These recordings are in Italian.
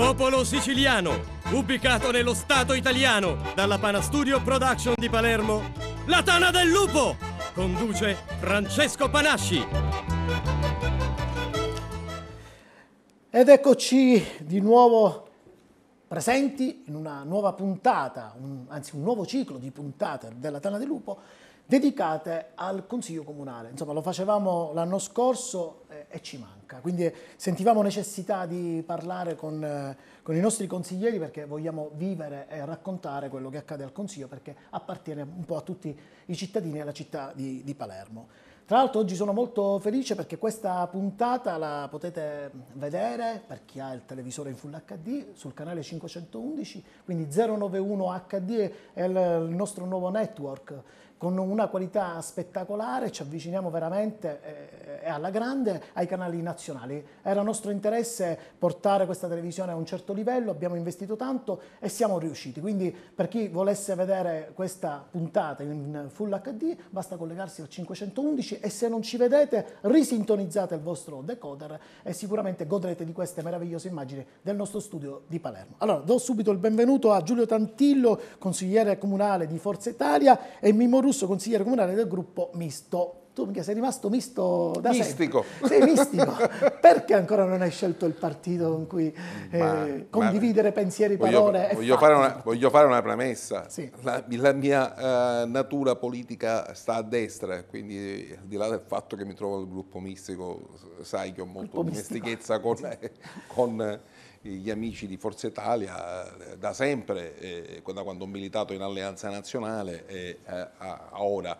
Popolo siciliano, ubicato nello Stato italiano, dalla Panastudio Production di Palermo, La Tana del Lupo! Conduce Francesco Panasci. Ed eccoci di nuovo presenti in una nuova puntata, un, anzi un nuovo ciclo di puntate della Tana del Lupo dedicate al Consiglio Comunale. Insomma, lo facevamo l'anno scorso e ci manca. Quindi eh, sentivamo necessità di parlare con, eh, con, i nostri consiglieri perché vogliamo vivere e raccontare quello che accade al Consiglio perché appartiene un po' a tutti i cittadini e alla città di, di Palermo. Tra l'altro oggi sono molto felice perché questa puntata la potete vedere per chi ha il televisore in Full HD sul canale 511, quindi 091 HD è il nostro nuovo network con una qualità spettacolare, ci avviciniamo veramente eh, eh, alla grande ai canali nazionali. Era nostro interesse portare questa televisione a un certo livello, abbiamo investito tanto e siamo riusciti. Quindi per chi volesse vedere questa puntata in Full HD basta collegarsi al 511 e se non ci vedete risintonizzate il vostro decoder e sicuramente godrete di queste meravigliose immagini del nostro studio di Palermo. Allora do subito il benvenuto a Giulio Tantillo, consigliere comunale di Forza Italia e Mimmo Russo, consigliere comunale del gruppo Misto. Tu mica sei rimasto misto da Mistico. Sempre. Sei mistico. Perché ancora non hai scelto il partito con cui eh, ma, eh, condividere pensieri, parole voglio, voglio fare, una, voglio fare una premessa. Sì. La, la, mia uh, natura politica sta a destra, quindi al di là del fatto che mi trovo nel gruppo mistico, sai che ho molto dimestichezza con, sì. con gli amici di Forza Italia eh, da sempre, eh, da quando ho militato in Alleanza Nazionale eh, a, ora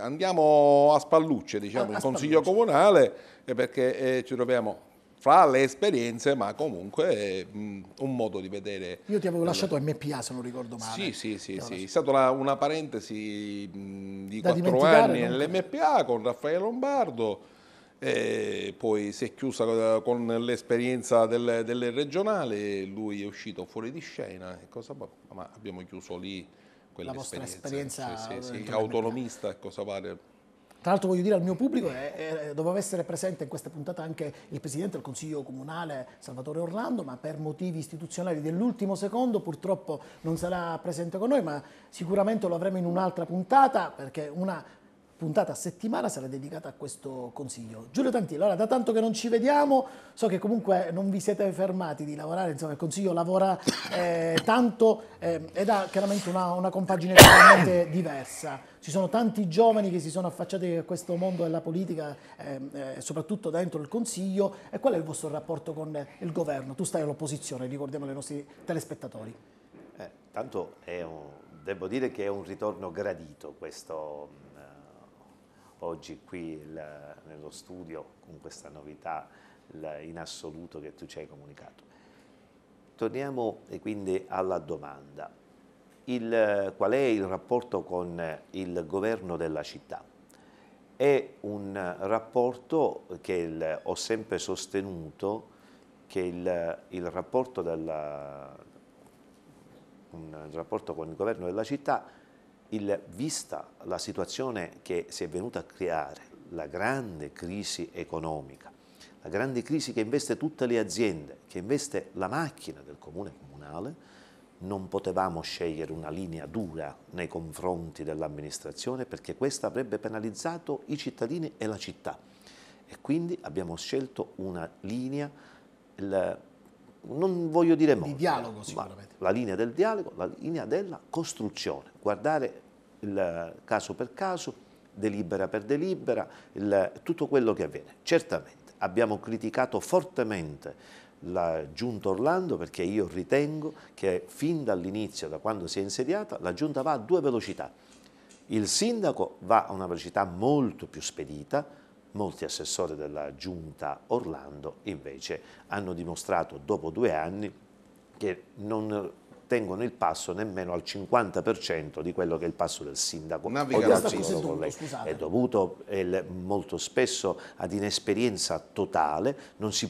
andiamo a spallucce, diciamo, ah, a il Consiglio spallucce. Comunale, perché eh, ci troviamo fra le esperienze, ma comunque eh, un modo di vedere. Io ti avevo lasciato MPA, se non ricordo male. Sì, sì, sì, sì. è stata una, una parentesi mh, di quattro anni nell'MPA con Raffaele Lombardo, e poi si è chiusa con l'esperienza del, del, regionale, lui è uscito fuori di scena, cosa, ma abbiamo chiuso lì quell'esperienza. esperienza cioè, sì, sì, autonomista e cosa pare. Tra l'altro voglio dire al mio pubblico, eh, eh, doveva essere presente in questa puntata anche il Presidente del Consiglio Comunale Salvatore Orlando, ma per motivi istituzionali dell'ultimo secondo purtroppo non sarà presente con noi, ma sicuramente lo avremo in un'altra puntata perché una puntata a settimana sarà dedicata a questo consiglio. Giulio Tantillo, allora da tanto che non ci vediamo, so che comunque non vi siete fermati di lavorare, insomma il consiglio lavora eh, tanto eh, ed ha chiaramente una, una compagine totalmente diversa. Ci sono tanti giovani che si sono affacciati a questo mondo della politica, ehm, eh, soprattutto dentro il consiglio, e qual è il vostro rapporto con il governo? Tu stai all'opposizione, ricordiamo ai nostri telespettatori. Eh, tanto un, devo dire che è un ritorno gradito questo oggi qui il, nello studio con questa novità il, in assoluto che tu ci hai comunicato. Torniamo eh, quindi alla domanda. Il, qual è il rapporto con il governo della città? È un rapporto che ho sempre sostenuto che il, rapporto, della, rapporto con il governo della città il, vista la situazione che si è venuta a creare, la grande crisi economica, la grande crisi che investe tutte le aziende, che investe la macchina del comune comunale, non potevamo scegliere una linea dura nei confronti dell'amministrazione perché questa avrebbe penalizzato i cittadini e la città. E quindi abbiamo scelto una linea, non voglio dire molto. Di dialogo sicuramente. La linea del dialogo, la linea della costruzione, guardare il caso per caso, delibera per delibera, il, tutto quello che avviene. Certamente abbiamo criticato fortemente la Giunta Orlando perché io ritengo che fin dall'inizio, da quando si è insediata, la Giunta va a due velocità. Il sindaco va a una velocità molto più spedita, molti assessori della giunta Orlando invece hanno dimostrato dopo due anni che non tengono il passo nemmeno al 50% di quello che è il passo del sindaco. Navigano o è dovuto, è dovuto molto spesso ad inesperienza totale,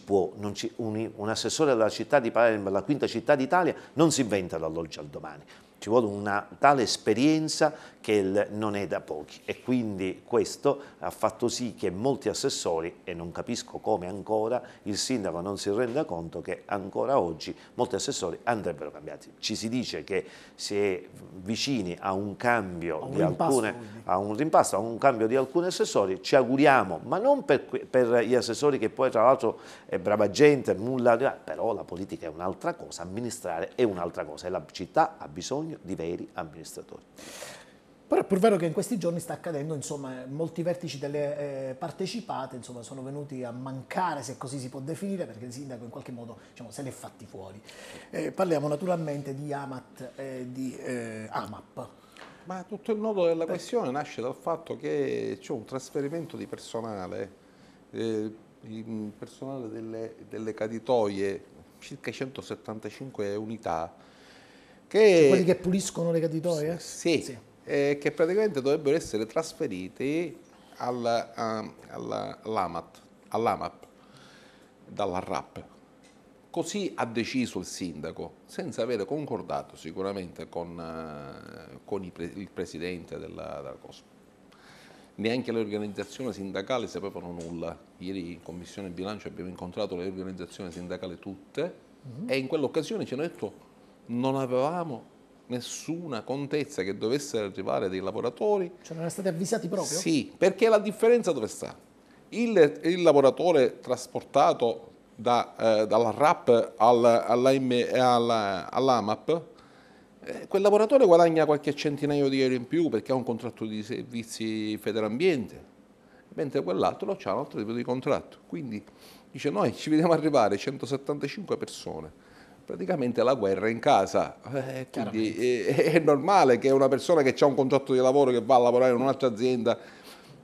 può, ci, un, un, assessore della città di Palermo, la quinta città d'Italia, non si inventa dall'oggi al domani. Ci vuole una tale esperienza che non è da pochi e quindi questo ha fatto sì che molti assessori, e non capisco come ancora il sindaco non si renda conto che ancora oggi molti assessori andrebbero cambiati. Ci si dice che si è vicini a un cambio, a un, di, rimpasto, alcune, a un rimpasto, a un cambio di alcuni assessori, ci auguriamo, ma non per, per gli assessori che poi tra l'altro è brava gente, nulla, però la politica è un'altra cosa, amministrare è un'altra cosa e la città ha bisogno di veri amministratori. Però è pur vero che in questi giorni sta accadendo, insomma, molti vertici delle eh, partecipate insomma, sono venuti a mancare, se così si può definire, perché il sindaco in qualche modo diciamo, se l'è fatti fuori. Eh, parliamo naturalmente di Amat e di eh, Amap. Ma tutto il nodo della Beh. questione nasce dal fatto che c'è un trasferimento di personale, eh, il personale delle, delle caditoie, circa 175 unità, che... Cioè, quelli che puliscono le caditoie? Sì, sì eh, che praticamente dovrebbero essere trasferiti alla, um, ehm, alla, all'AMAP, dalla RAP. Così ha deciso il sindaco, senza avere concordato sicuramente con, uh, con il, pre- il, presidente della, della COSP. Neanche le organizzazioni sindacali sapevano nulla. Ieri in Commissione Bilancio abbiamo incontrato le organizzazioni sindacali tutte mm-hmm. e in quell'occasione ci hanno detto non avevamo nessuna contezza che dovesse arrivare dei lavoratori. Cioè non erano stati avvisati proprio? Sì, perché la differenza dove sta? Il, il lavoratore trasportato da, eh, dalla RAP al, alla, all'AMAP, eh, quel lavoratore guadagna qualche centinaio di euro in più perché ha un contratto di servizi Federambiente, mentre quell'altro ha un altro tipo di contratto. Quindi dice noi ci vediamo arrivare 175 persone praticamente la guerra in casa. Eh, quindi è, eh, è, normale che una persona che ha un contratto di lavoro che va a lavorare in un'altra azienda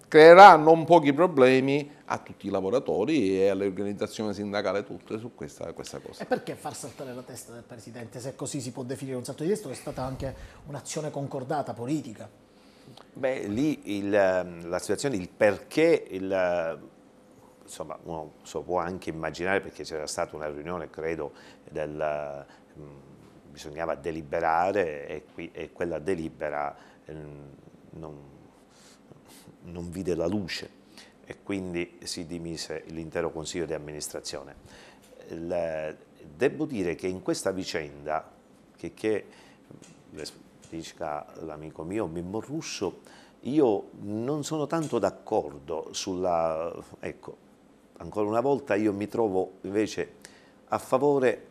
creerà non pochi problemi a tutti i lavoratori e alle organizzazioni sindacali tutte su questa, questa cosa. E perché far saltare la testa del Presidente, se così si può definire un salto di testa, è stata anche un'azione concordata politica? Beh, lì il, ehm, la situazione, il perché il, insomma, uno so può anche immaginare, perché c'era stata una riunione, credo, del, mh, mm, bisognava deliberare e, qui, e quella delibera eh, non, non vide la luce e quindi si dimise l'intero consiglio di amministrazione. Il, devo dire che in questa vicenda, che, che mm, dica l'amico mio Mimmo Russo, io non sono tanto d'accordo sulla... Ecco, ancora una volta io mi trovo invece a favore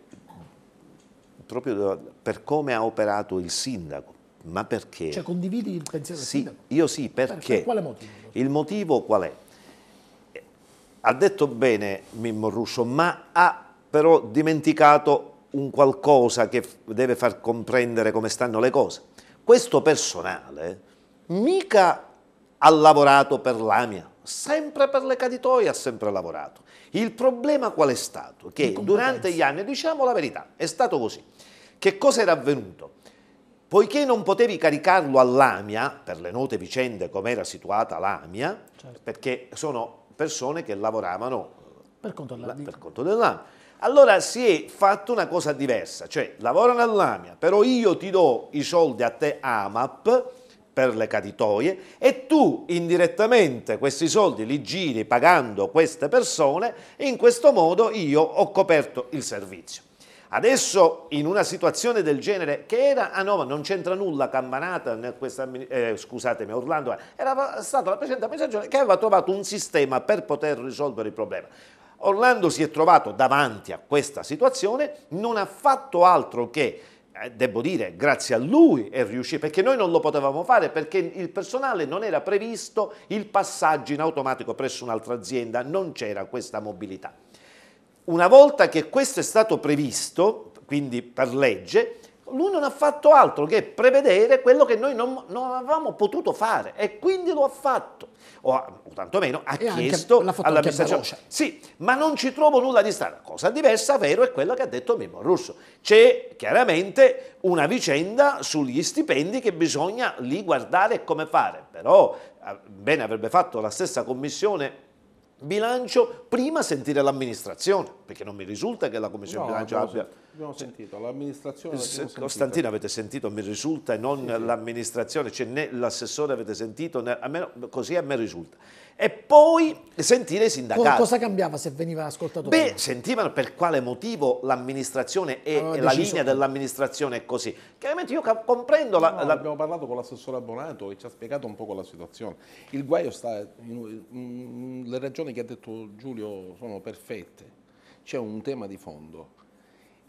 proprio per come ha operato il sindaco. Ma perché? Cioè condividi il pensiero sì, del sindaco? Io sì, perché? Per, per quale motivo? Il motivo qual è? Ha detto bene Mimmo Ruscio, ma ha però dimenticato un qualcosa che deve far comprendere come stanno le cose. Questo personale mica ha lavorato per l'AMIA sempre per le caditoie ha sempre lavorato. Il problema qual è stato? Che durante gli anni, diciamo la verità, è stato così. Che cosa era avvenuto? Poiché non potevi caricarlo all'AMIA, per le note vicende come era situata l'AMIA, certo. perché sono persone che lavoravano eh, per conto dell'AMIA. Allora si è fatta una cosa diversa, cioè lavorano all'AMIA, però io ti do i soldi a te AMAP, per le caditoie e tu indirettamente questi soldi li giri pagando queste persone, e in questo modo io ho coperto il servizio. Adesso in una situazione del genere, che era, ah no, non c'entra nulla Cammanata, eh, scusatemi, Orlando, eh, era stata la Presidente amministrazione che aveva trovato un sistema per poter risolvere il problema. Orlando si è trovato davanti a questa situazione, non ha fatto altro che eh, devo dire, grazie a lui è riuscito, perché noi non lo potevamo fare, perché il personale non era previsto, il passaggio in automatico presso un'altra azienda, non c'era questa mobilità. Una volta che questo è stato previsto, quindi per legge, lui non ha fatto altro che prevedere quello che noi non, non avevamo potuto fare e quindi lo ha fatto, o, o tantomeno ha e chiesto all'amministrazione. Sì, ma non ci trovo nulla di strano. Cosa diversa, vero, è quello che ha detto Mimmo Russo. C'è chiaramente una vicenda sugli stipendi che bisogna lì guardare come fare, però ah, bene avrebbe fatto la stessa commissione bilancio prima sentire l'amministrazione perché non mi risulta che la Commissione no, bilancio abbia... abbiamo sentito, l'amministrazione... Costantino sentito. avete sentito, mi risulta e non sì, sì. l'amministrazione, cioè né l'assessore avete sentito, né, almeno così a me risulta. E poi sentire i sindacati. Cosa cambiava se veniva ascoltato? Beh, sentivano per quale motivo l'amministrazione e allora, ah, la linea dell'amministrazione è così. Chiaramente io comprendo... No, la, la... Abbiamo parlato con l'assessore Abbonato e ci ha spiegato un po' la situazione. Il guaio sta... in, le ragioni che ha detto Giulio sono perfette c'è un tema di fondo.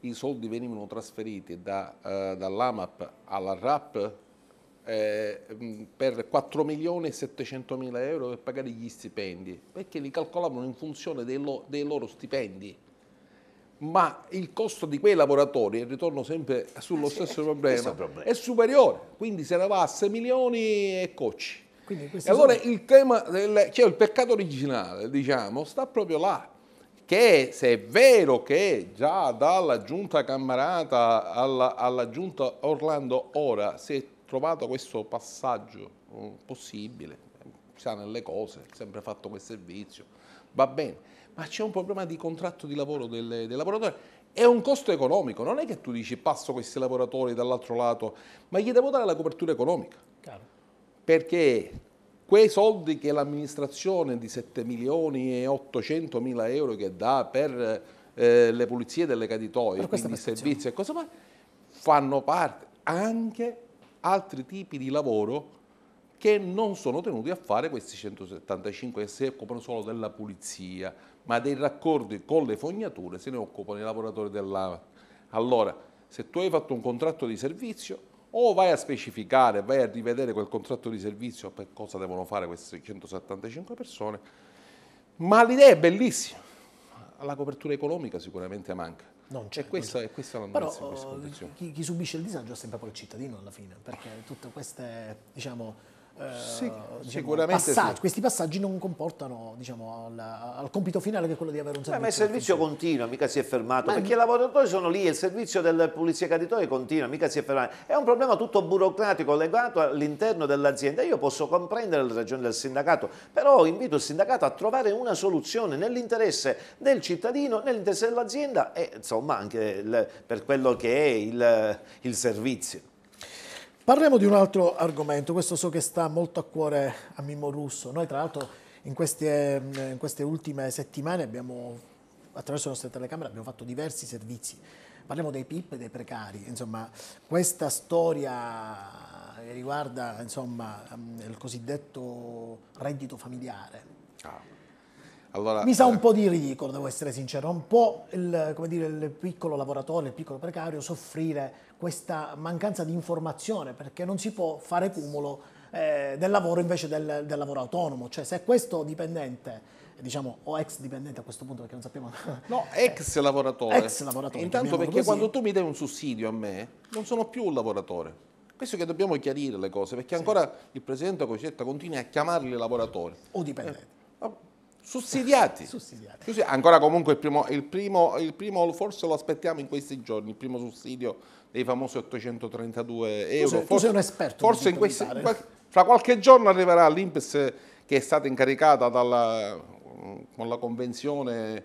I soldi venivano trasferiti da, eh, dall'AMAP alla RAP eh, per 4 milioni e 700 mila euro per pagare gli stipendi, perché li calcolavano in funzione dei, lo, dei loro stipendi ma il costo di quei lavoratori, e ritorno sempre sullo ah, stesso problema, problema, è superiore, quindi se ne va a 6 milioni e cocci. E allora sono... il tema, del, cioè il peccato originale, diciamo, sta proprio là, che se è vero che già dalla giunta Cammarata alla, alla giunta Orlando ora si è trovato questo passaggio mm, possibile, sa nelle cose, sempre fatto quel servizio, va bene, ma c'è un problema di contratto di lavoro del, del lavoratore è un costo economico, non è che tu dici passo questi lavoratori dall'altro lato, ma gli devo dare la copertura economica. Chiaro. Perché Quei soldi che l'amministrazione di 7 milioni e 800 mila euro che dà per eh, le pulizie delle caditoie, quindi servizi e cosa fa, fanno parte anche altri tipi di lavoro che non sono tenuti a fare questi 175 che si occupano solo della pulizia, ma dei raccordi con le fognature se ne occupano i lavoratori dell'AMA. Allora, se tu hai fatto un contratto di servizio, o vai a specificare, vai a rivedere quel contratto di servizio per cosa devono fare queste 175 persone, ma l'idea è bellissima, la copertura economica sicuramente manca. Non c'è, e questa, non c'è. E questa non Però questa chi, chi subisce il disagio è sempre poi il cittadino alla fine, perché tutte queste diciamo, sì, eh, diciamo, passaggi, sì. questi passaggi non comportano diciamo, al, al, compito finale che è quello di avere un servizio. Beh, ma il servizio continua, mica si è fermato, ma perché i lavoratori sono lì, il servizio del pulizia caditoio continua, mica si è fermato. È un problema tutto burocratico legato all'interno dell'azienda. Io posso comprendere le ragioni del sindacato, però invito il sindacato a trovare una soluzione nell'interesse del cittadino, nell'interesse dell'azienda e insomma anche il, per quello che è il, il servizio. Parliamo di un altro argomento, questo so che sta molto a cuore a Mimmo Russo. Noi tra l'altro in, in queste, ultime settimane abbiamo, attraverso le nostre telecamere, abbiamo fatto diversi servizi. Parliamo dei PIP e dei precari, insomma questa storia che riguarda insomma, il cosiddetto reddito familiare. Ah. Allora, Mi sa un eh, po' di ridicolo, devo essere sincero, un po' il, dire, il piccolo lavoratore, il piccolo precario soffrire questa mancanza di informazione, perché non si può fare cumulo eh, del lavoro invece del, del, lavoro autonomo, cioè se questo dipendente diciamo o ex dipendente a questo punto perché non sappiamo no eh, ex lavoratore ex lavoratore intanto perché così. quando tu mi dai un sussidio a me non sono più un lavoratore questo che dobbiamo chiarire le cose perché ancora il presidente Cocetta continua a chiamarli lavoratori o dipendenti eh, sussidiati, sussidiati. Così, ancora comunque il primo, il primo, il primo forse lo aspettiamo in questi giorni il primo sussidio dei famosi 832 euro. Tu sei, forse, tu sei un esperto. Forse in questi, eh. fra qualche giorno arriverà l'Inps che è stata incaricata dalla, con la convenzione,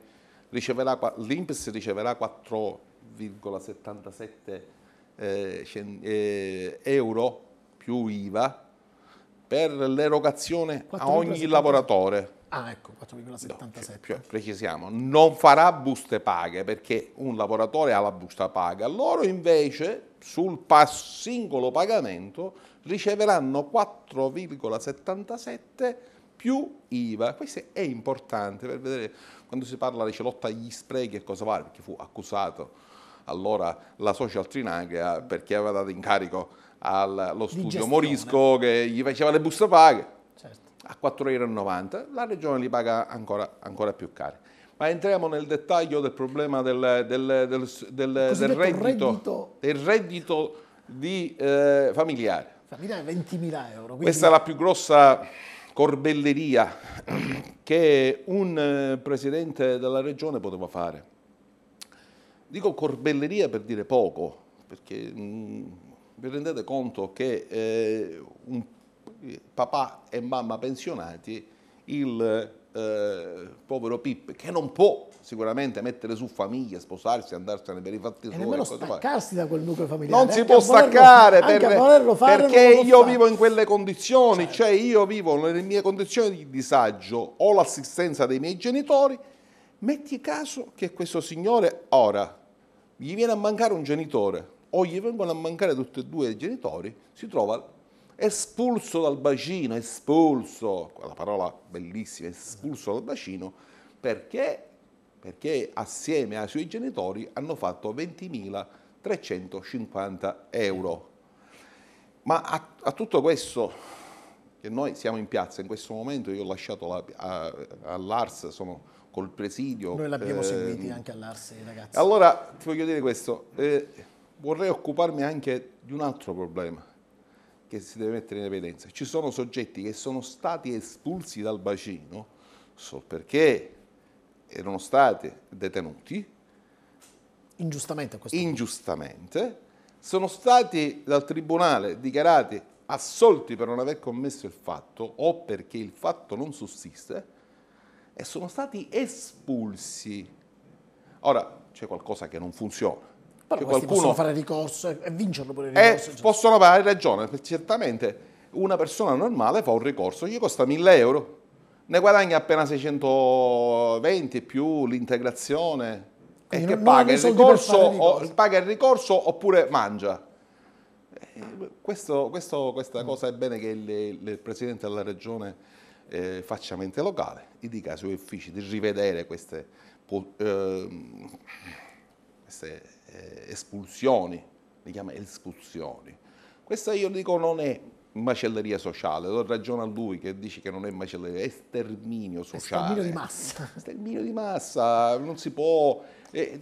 l'Inps riceverà 4,77 eh, eh, euro più IVA per l'erogazione a ogni lavoratore. Ah, ecco, 4,77. No, più, precisiamo, non farà buste paghe perché un lavoratore ha la busta paga, loro invece sul singolo pagamento riceveranno 4,77 più IVA. Questo è importante per vedere quando si parla di lotta agli sprechi e cosa vale, perché fu accusato allora la social Trinaglia perché aveva dato incarico allo studio Morisco che gli faceva le buste paghe. Certo a 4,90 euro, la regione li paga ancora, ancora più cari. Ma entriamo nel dettaglio del problema del, del, del, del reddito, reddito? reddito, di eh, familiare. Familiare 20.000 euro. Questa è la più grossa corbelleria che un eh, presidente della regione poteva fare. Dico corbelleria per dire poco, perché mh, mm, vi rendete conto che eh, un papà e mamma pensionati il eh, povero Pip che non può sicuramente mettere su famiglia, sposarsi, andarsene per i fatti suoi. E nemmeno staccarsi da quel nucleo familiare. Non si può staccare volerlo, per, perché io fare. vivo in quelle condizioni, certo. cioè io vivo nelle mie condizioni di disagio, ho l'assistenza dei miei genitori, metti caso che questo signore ora gli viene a mancare un genitore o gli vengono a mancare tutti e due i genitori, si trova espulso dal bacino, espulso, quella parola bellissima, espulso dal bacino, perché, perché assieme ai suoi genitori hanno fatto 20.350 euro. Ma a, a, tutto questo, che noi siamo in piazza in questo momento, io ho lasciato la, a, all'ARS, sono col presidio. Noi l'abbiamo eh, seguiti anche all'ARS, ragazzi. Allora, ti voglio dire questo, eh, vorrei occuparmi anche di un altro problema che si deve mettere in evidenza. Ci sono soggetti che sono stati espulsi dal bacino solo perché erano stati detenuti. Ingiustamente. Ingiustamente. Punto. Sono stati dal tribunale dichiarati assolti per non aver commesso il fatto o perché il fatto non sussiste e sono stati espulsi. Ora c'è qualcosa che non funziona però che qualcuno possono fare ricorso e vincerlo pure il eh, ricorso. Eh, possono fare ragione, certamente una persona normale fa un ricorso, gli costa 1000 euro, ne guadagna appena 620 più l'integrazione e eh, che paga il, ricorso, ricorso. O, paga il ricorso oppure mangia. Eh, questo, questo, questa mm. cosa è bene che il, il Presidente della Regione eh, faccia mente locale e dica ai suoi uffici di rivedere queste, eh, queste eh, espulsioni, li chiama espulsioni. Questa io dico non è macelleria sociale, lo ragiona lui che dice che non è macelleria, è sterminio sociale. Sterminio di massa. Sterminio di massa, non si può... È,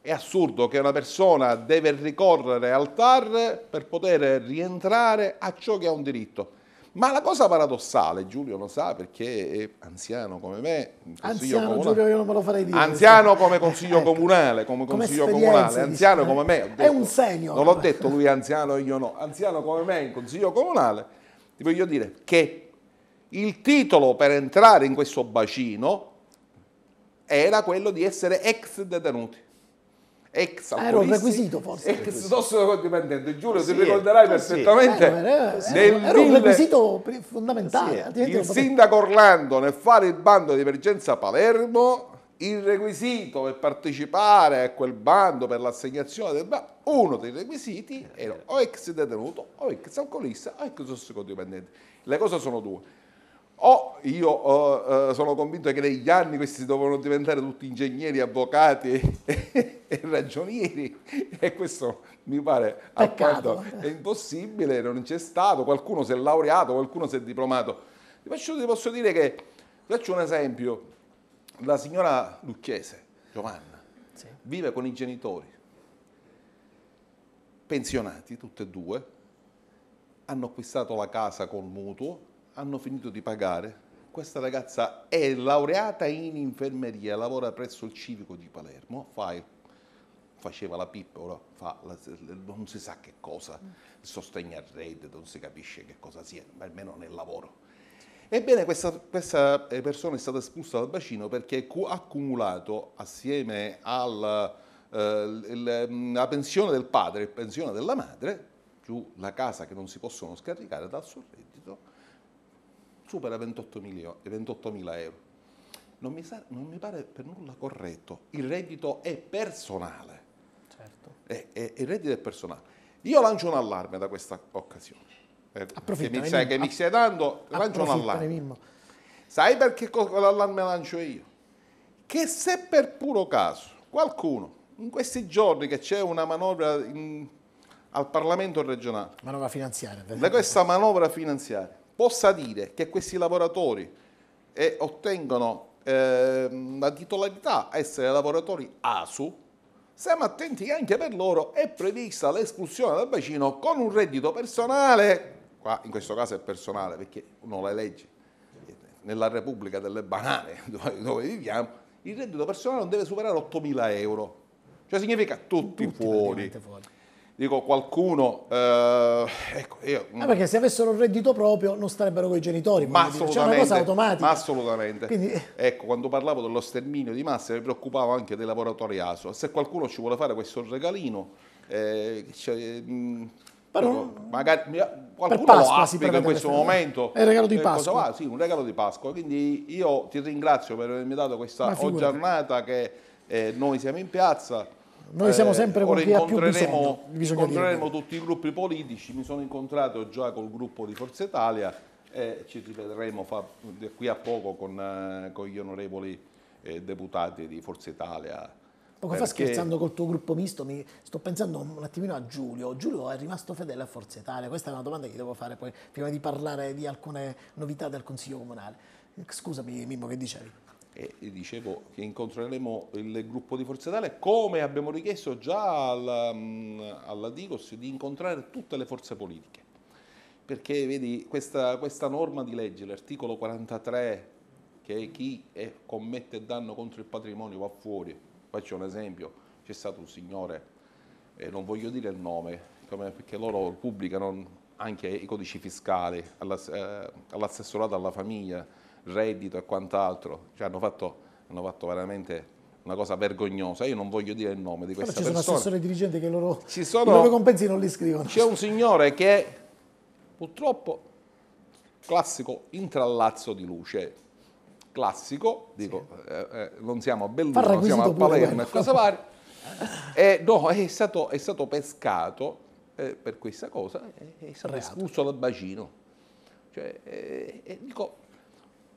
è assurdo che una persona deve ricorrere al TAR per poter rientrare a ciò che ha un diritto. Ma la cosa paradossale, Giulio lo sa perché è anziano come me, anziano, comunale, Giulio, io non me lo farei dire. Anziano come ecco. consiglio ecco. comunale, come consiglio come comunale, anziano come me. Eh? Detto, è un segno. Non l'ho detto lui è anziano e io no, anziano come me in consiglio comunale, ti voglio dire che il titolo per entrare in questo bacino era quello di essere ex detenuti ex Era un requisito forse. Ex tossicodipendente, Giulio sì, ti ricorderai perfettamente. Eh, era, era, era un requisito fondamentale. Sì, il sindaco Orlando nel fare il bando di emergenza Palermo il requisito per partecipare a quel bando per l'assegnazione del bando, uno dei requisiti era o ex detenuto, o ex alcolista, o ex tossicodipendente. Le cose sono due o io o, uh, eh, sono convinto che negli anni questi dovevano diventare tutti ingegneri, avvocati e, ragionieri e questo mi pare appunto, è impossibile, non c'è stato, qualcuno si è laureato, qualcuno si è diplomato. Ti, faccio, ti posso dire che, ti faccio un esempio, la signora Lucchese, Giovanna, sì. vive con i genitori, pensionati tutti e due, hanno acquistato la casa col mutuo, hanno finito di pagare. Questa ragazza è laureata in infermeria, lavora presso il civico di Palermo, fa faceva la pippa, ora fa la, non si sa che cosa, sostegna il reddito, non si capisce che cosa sia, almeno nel lavoro. Ebbene, questa, questa eh, persona è stata espulsa dal bacino perché ha accumulato assieme alla eh, mm, pensione del padre e pensione della madre, più la casa che non si possono scaricare dal suo reddito, supera 28 mila 28 euro. Non mi, sa, non mi, pare per nulla corretto. Il reddito è personale. Certo. È, eh, è, eh, il reddito è personale. Io lancio un allarme da questa occasione. Eh, che mi, eh, stai, che mi stai dando, lancio un allarme. Mimmo. Sai perché l'allarme lancio io? Che se per puro caso qualcuno, in questi giorni che c'è una manovra in, al Parlamento regionale... Manovra finanziaria. Da questa manovra finanziaria possa dire che questi lavoratori eh, ottengono eh, la titolarità a essere lavoratori ASU, siamo attenti che anche per loro è prevista l'esclusione dal bacino con un reddito personale, qua in questo caso è personale perché uno le legge, nella Repubblica delle Banane dove, dove viviamo, il reddito personale non deve superare 8.000 euro, cioè significa tutti, tutti fuori. fuori dico qualcuno eh, ecco io ah, perché se avessero un reddito proprio non starebbero con i genitori ma assolutamente cioè una cosa automatica assolutamente Quindi... Eh. ecco quando parlavo dello sterminio di massa mi preoccupavo anche dei lavoratori ASO se qualcuno ci vuole fare questo regalino eh, cioè, però, magari qualcuno lo applica in questo momento. È il regalo di eh, Pasqua. Sì, un regalo di Pasqua. Quindi io ti ringrazio per avermi dato questa giornata che eh, noi siamo in piazza. Noi siamo eh, sempre eh, con chi ha più bisogno. incontreremo tutti i gruppi politici, mi sono incontrato già col gruppo di Forza Italia e ci rivedremo fa, qui a poco con, eh, con gli onorevoli eh, deputati di Forza Italia. Poco perché... fa scherzando col tuo gruppo misto, mi sto pensando un attimino a Giulio. Giulio è rimasto fedele a Forza Italia? Questa è una domanda che devo fare poi prima di parlare di alcune novità del Consiglio Comunale. Scusami Mimmo, che dicevi? e dicevo che incontreremo il gruppo di Forza Italia come abbiamo richiesto già alla, mm, alla Digos di incontrare tutte le forze politiche perché vedi questa, questa norma di legge l'articolo 43 che chi è, commette danno contro il patrimonio va fuori faccio un esempio c'è stato un signore eh, non voglio dire il nome come, perché loro pubblicano anche i codici fiscali eh, all'assessorato alla famiglia reddito e quant'altro, cioè, hanno, fatto, hanno fatto veramente una cosa vergognosa. Io non voglio dire il nome di questa Però ci persona. Ci sono assessori dirigenti che loro, ci sono, i loro compensi non li scrivono. C'è un signore che purtroppo classico intrallazzo di luce. Classico, dico, sì. eh, eh, non siamo a Belluno, siamo a Palermo e cose varie. Eh, no, è stato, è stato pescato eh, per questa cosa, eh, è stato Reato. espulso dal bacino. Cioè, eh, dico,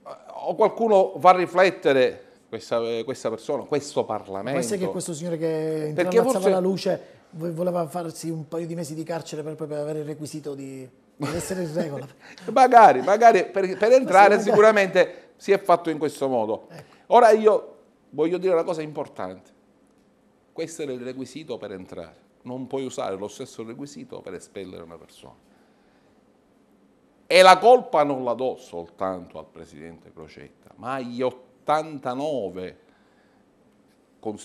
eh, o qualcuno fa riflettere questa, eh, questa persona, questo Parlamento. Può essere che questo signore che intramazzava forse... la luce voleva farsi un paio di mesi di carcere per poi avere il requisito di, di essere in regola. magari, magari per, per entrare magari. sicuramente si è fatto in questo modo. Ecco. Ora io voglio dire una cosa importante. Questo era il requisito per entrare. Non puoi usare lo stesso requisito per espellere una persona. E la colpa non la do soltanto al presidente Crocetta, ma agli 89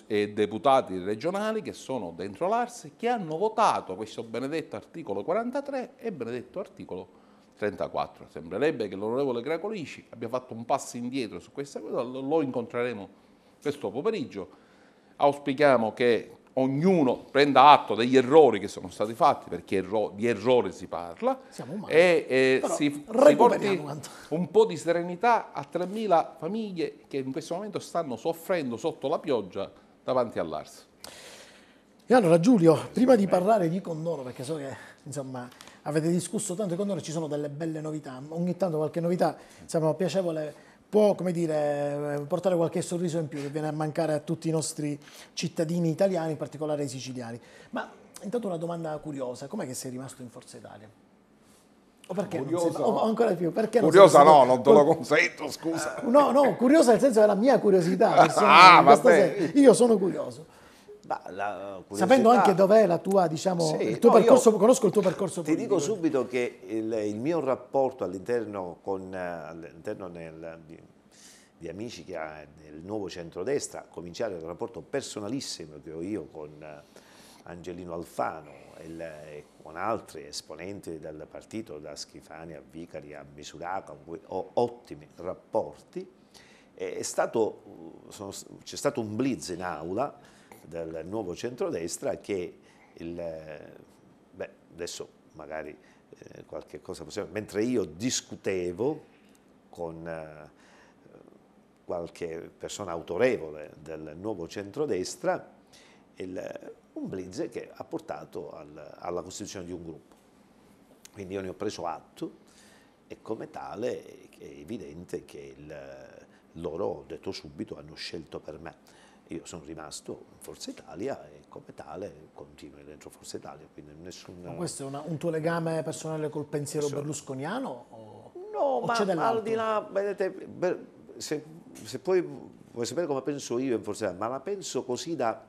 eh, deputati regionali che sono dentro l'Arse, che hanno votato questo benedetto articolo 43 e benedetto articolo 34. Sembrerebbe che l'onorevole Gracolici abbia fatto un passo indietro su questa cosa, lo incontreremo questo pomeriggio. Auspichiamo che ognuno prenda atto degli errori che sono stati fatti, perché erro- di errore si parla, umani, e, e si, si porti un po' di serenità a 3.000 famiglie che in questo momento stanno soffrendo sotto la pioggia davanti all'Ars. E allora Giulio, prima di parlare di Condoro, perché so che insomma, avete discusso tanto di condono, ci sono delle belle novità, ogni tanto qualche novità insomma, piacevole può come dire, eh, portare qualche sorriso in più che viene a mancare a tutti i nostri cittadini italiani, in particolare ai siciliani. Ma intanto una domanda curiosa, com'è che sei rimasto in Forza Italia? O perché curiosa, sei, o ancora più, perché curiosa non no, non te lo consento, scusa. no, no, curiosa nel senso della mia curiosità. ah, vabbè. io sono curioso. La, Sapendo anche dov'è la tua, diciamo, sì, il tuo no, percorso, conosco il tuo percorso Ti politico. dico subito che il, il mio rapporto all'interno all di, di, Amici, che ha nel nuovo centrodestra, a cominciare dal rapporto personalissimo che ho io con eh, Angelino Alfano il, e con altri esponenti del partito, da Schifani a Vicari a Misuraca, ho ottimi rapporti, È stato, c'è stato un blitz in aula del nuovo centrodestra che il, eh, beh, adesso magari eh, qualche cosa possiamo, mentre io discutevo con eh, qualche persona autorevole del nuovo centrodestra, il, eh, un blitz che ha portato al, alla costituzione di un gruppo. Quindi io ne ho preso atto e come tale è evidente che il, eh, loro, ho detto subito, hanno scelto per me io sono rimasto in Forza Italia e come tale continuo dentro Forza Italia, quindi nessun... Ma questo è una, un tuo legame personale col pensiero sono... berlusconiano? O... No, o ma al di là, vedete, beh, se, se, poi vuoi sapere come penso io in Forza Italia, ma la penso così da,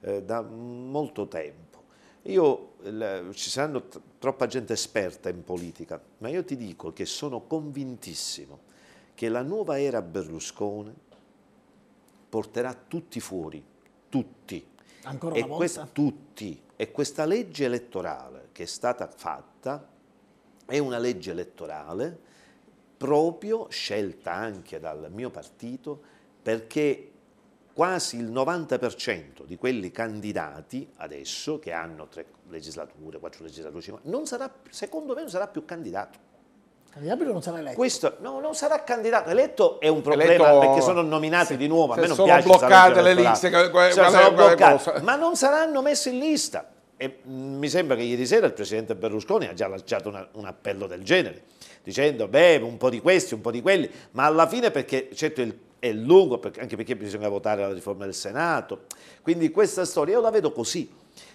eh, da molto tempo. Io, la, ci saranno troppa gente esperta in politica, ma io ti dico che sono convintissimo che la nuova era Berlusconi porterà tutti fuori, tutti. Ancora una e volta? tutti. E questa legge elettorale che è stata fatta è una legge elettorale proprio scelta anche dal mio partito perché quasi il 90% di quelli candidati adesso, che hanno tre legislature, quattro legislature, cinque, non sarà, secondo me non sarà più candidato Candidato non sarà eletto. Questo, no, non sarà candidato. Eletto è un problema eletto, perché sono nominati sì, di nuovo. A me non piace. bloccate le liste, quale, quale, sono bloccate, ma non saranno messi in lista. E mm, mi sembra che ieri sera il presidente Berlusconi ha già lanciato una, un appello del genere, dicendo beh, un po' di questi, un po' di quelli, ma alla fine perché certo il è lungo, anche perché bisogna votare la riforma del Senato. Quindi questa storia io la vedo così.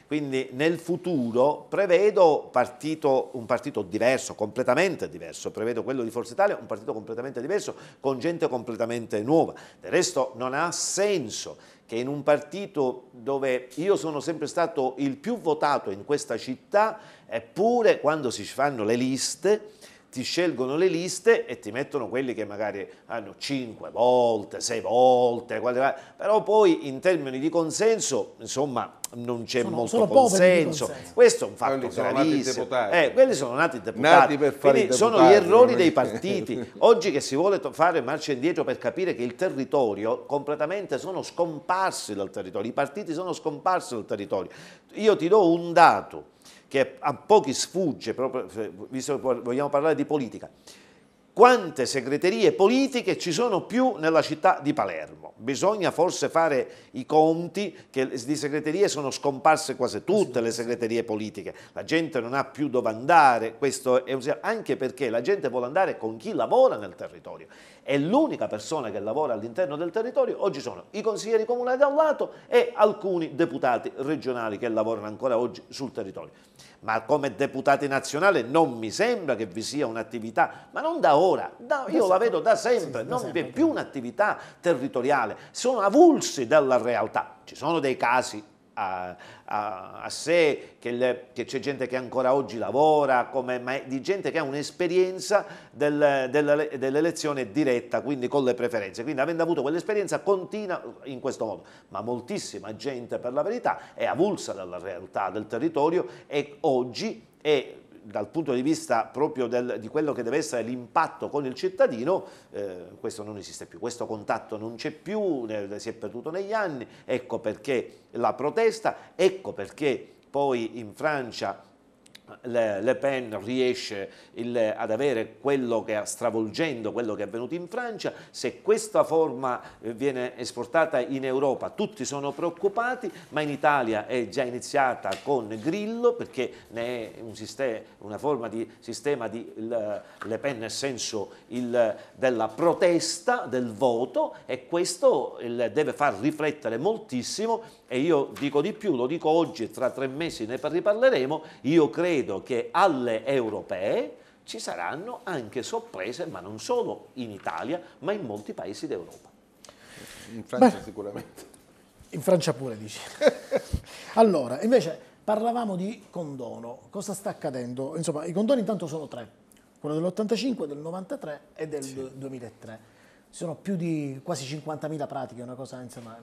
Quindi nel futuro prevedo partito, un partito diverso, completamente diverso, prevedo quello di Forza Italia, un partito completamente diverso, con gente completamente nuova. Del resto non ha senso che in un partito dove io sono sempre stato il più votato in questa città, eppure quando si fanno le liste, ti scelgono le liste e ti mettono quelli che magari hanno 5 volte, 6 volte, però poi in termini di consenso, insomma, non c'è sono, molto sono consenso. Questo è un fatto quelli gravissimo. eh, quelli sono nati deputati. Nati per fare deputati, sono gli errori dei partiti. Oggi che si vuole fare marcia indietro per capire che il territorio completamente sono scomparsi dal territorio, i partiti sono scomparsi dal territorio. Io ti do un dato che a pochi sfugge, proprio, visto che vogliamo parlare di politica quante segreterie politiche ci sono più nella città di Palermo. Bisogna forse fare i conti che di segreterie sono scomparse quasi tutte le segreterie politiche. La gente non ha più dove andare, questo è un... anche perché la gente vuole andare con chi lavora nel territorio. E l'unica persona che lavora all'interno del territorio oggi sono i consiglieri comunali da un lato e alcuni deputati regionali che lavorano ancora oggi sul territorio. Ma come deputati nazionali non mi sembra che vi sia un'attività, ma non da oggi ora, da, io la vedo da sempre, sì, non da sempre. vi è più un'attività territoriale, sono avulsi dalla realtà, ci sono dei casi a, a, a sé, che, c'è gente che ancora oggi lavora, come, ma di gente che ha un'esperienza del, del, dell'elezione diretta, quindi con le preferenze. Quindi avendo avuto quell'esperienza continua in questo modo, ma moltissima gente per la verità è avulsa dalla realtà del territorio e oggi è dal punto di vista proprio del, di quello che deve essere l'impatto con il cittadino, eh, questo non esiste più, questo contatto non c'è più, si è perduto negli anni, ecco perché la protesta, ecco perché poi in Francia le Pen riesce il, ad avere quello che, stravolgendo quello che è avvenuto in Francia, se questa forma eh, viene esportata in Europa tutti sono preoccupati, ma in Italia è già iniziata con Grillo perché ne è un sistema, una forma di sistema di Le Pen nel senso il, della protesta, del voto e questo eh, deve far riflettere moltissimo e io dico di più, lo dico oggi, tra tre mesi ne riparleremo, io credo che alle europee ci saranno anche sorprese, ma non solo in Italia, ma in molti paesi d'Europa. In Francia Beh, sicuramente. In Francia pure dici. allora, invece parlavamo di condono, cosa sta accadendo? Insomma, i condoni intanto sono tre, quello dell'85, del 93 e del sì. 2003. Sono più di quasi 50.000 pratiche, una cosa insomma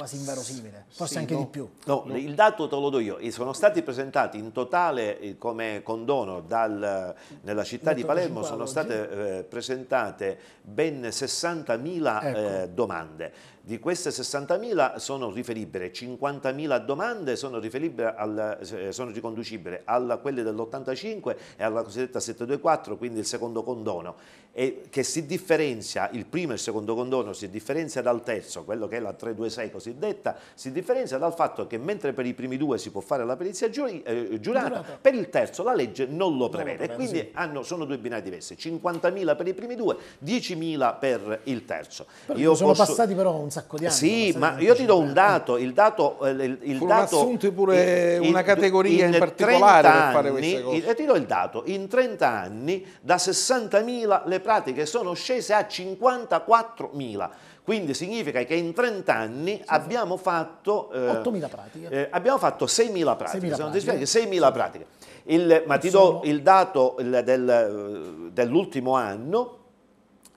quasi inverosimile, forse sì, anche no. di più. No, no, il dato te lo do io, sono stati presentati in totale eh, come condono dal, nella città di Palermo, sono state eh, presentate ben 60.000 ecco. eh, domande. Di queste 60.000 sono riferibili, 50.000 domande sono, al, eh, sono riconducibili a quelle dell'85 e alla cosiddetta 724, quindi il secondo condono, e che si differenzia, il primo e il secondo condono si differenzia dal terzo, quello che è la 326 cosiddetta, si differenzia dal fatto che mentre per i primi due si può fare la perizia giuri, eh, giurata, giurata, per il terzo la legge non lo prevede, non lo prevede quindi sì. hanno, sono due binari diversi, 50.000 per i primi due, 10.000 per il terzo. Però Io sono posso... passati però un un sacco di anni. Sì, ma io ti do un dato, il dato... Eh, il, il Furono dato assunti pure in, una categoria in, in particolare anni, per fare queste cose. E ti do il dato, in 30 anni da 60.000 le pratiche sono scese a 54.000. Quindi significa che in 30 anni sì, abbiamo fatto... Eh, 8.000 pratiche. Eh, abbiamo fatto 6.000 pratiche, 6.000 pratiche. Il, ma ti do il dato del, eh, dell'ultimo anno,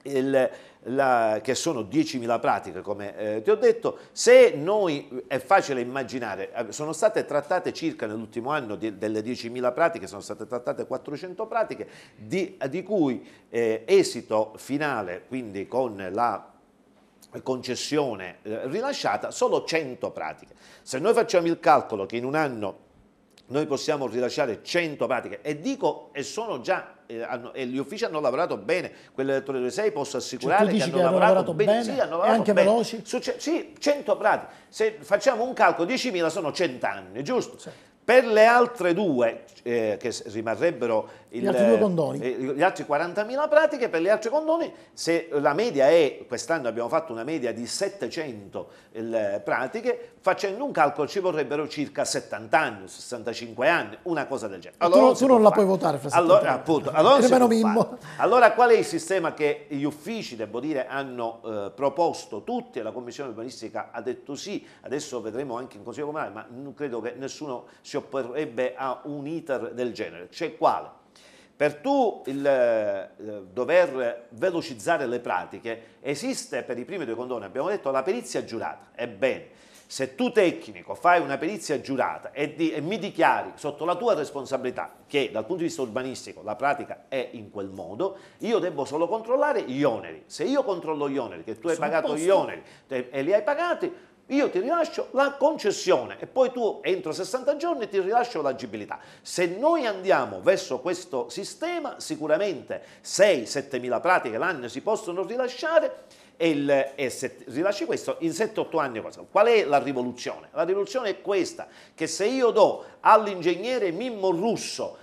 il, la, che sono 10.000 pratiche come eh, ti ho detto, se noi è facile immaginare, eh, sono state trattate circa nell'ultimo anno di, delle 10.000 pratiche, sono state trattate 400 pratiche di, di cui eh, esito finale, quindi con la concessione eh, rilasciata, solo 100 pratiche. Se noi facciamo il calcolo che in un anno noi possiamo rilasciare 100 pratiche e dico e sono già eh, hanno, e gli uffici hanno lavorato bene quell'elettore 26 posso assicurare cioè, che, hanno che, hanno lavorato, bene, bene, sì, hanno lavorato anche bene. veloci Succe sì 100 pratiche se facciamo un calcolo 10.000 sono 100 anni giusto sì. per le altre due eh, che rimarrebbero il, gli altri, due eh, gli altri 40.000 pratiche per gli altri condoni se la media è quest'anno abbiamo fatto una media di 700 eh, pratiche facendo un calcolo ci vorrebbero circa 70 anni, 65 anni, una cosa del genere. Allora, tu, non, tu non la puoi votare fra allora, appunto, allora, allora, qual è il sistema che gli uffici, devo dire, hanno eh, proposto tutti e la Commissione urbanistica ha detto sì, adesso vedremo anche in Consiglio Comunale, ma non credo che nessuno si opporrebbe a un iter del genere. C'è quale? Per tu il eh, dover velocizzare le pratiche esiste per i primi due condoni, abbiamo detto, la perizia giurata. Ebbene, se tu tecnico fai una perizia giurata e, di, e, mi dichiari sotto la tua responsabilità che dal punto di vista urbanistico la pratica è in quel modo, io devo solo controllare gli oneri. Se io controllo gli oneri, che tu hai Sono pagato posto. gli oneri te, e li hai pagati, io ti rilascio la concessione e poi tu entro 60 giorni ti rilascio l'agibilità. Se noi andiamo verso questo sistema, sicuramente 6-7 mila pratiche l'anno si possono rilasciare e, il, e se rilasci questo in 7-8 anni cosa? Qual è la rivoluzione? La rivoluzione è questa, che se io do all'ingegnere Mimmo Russo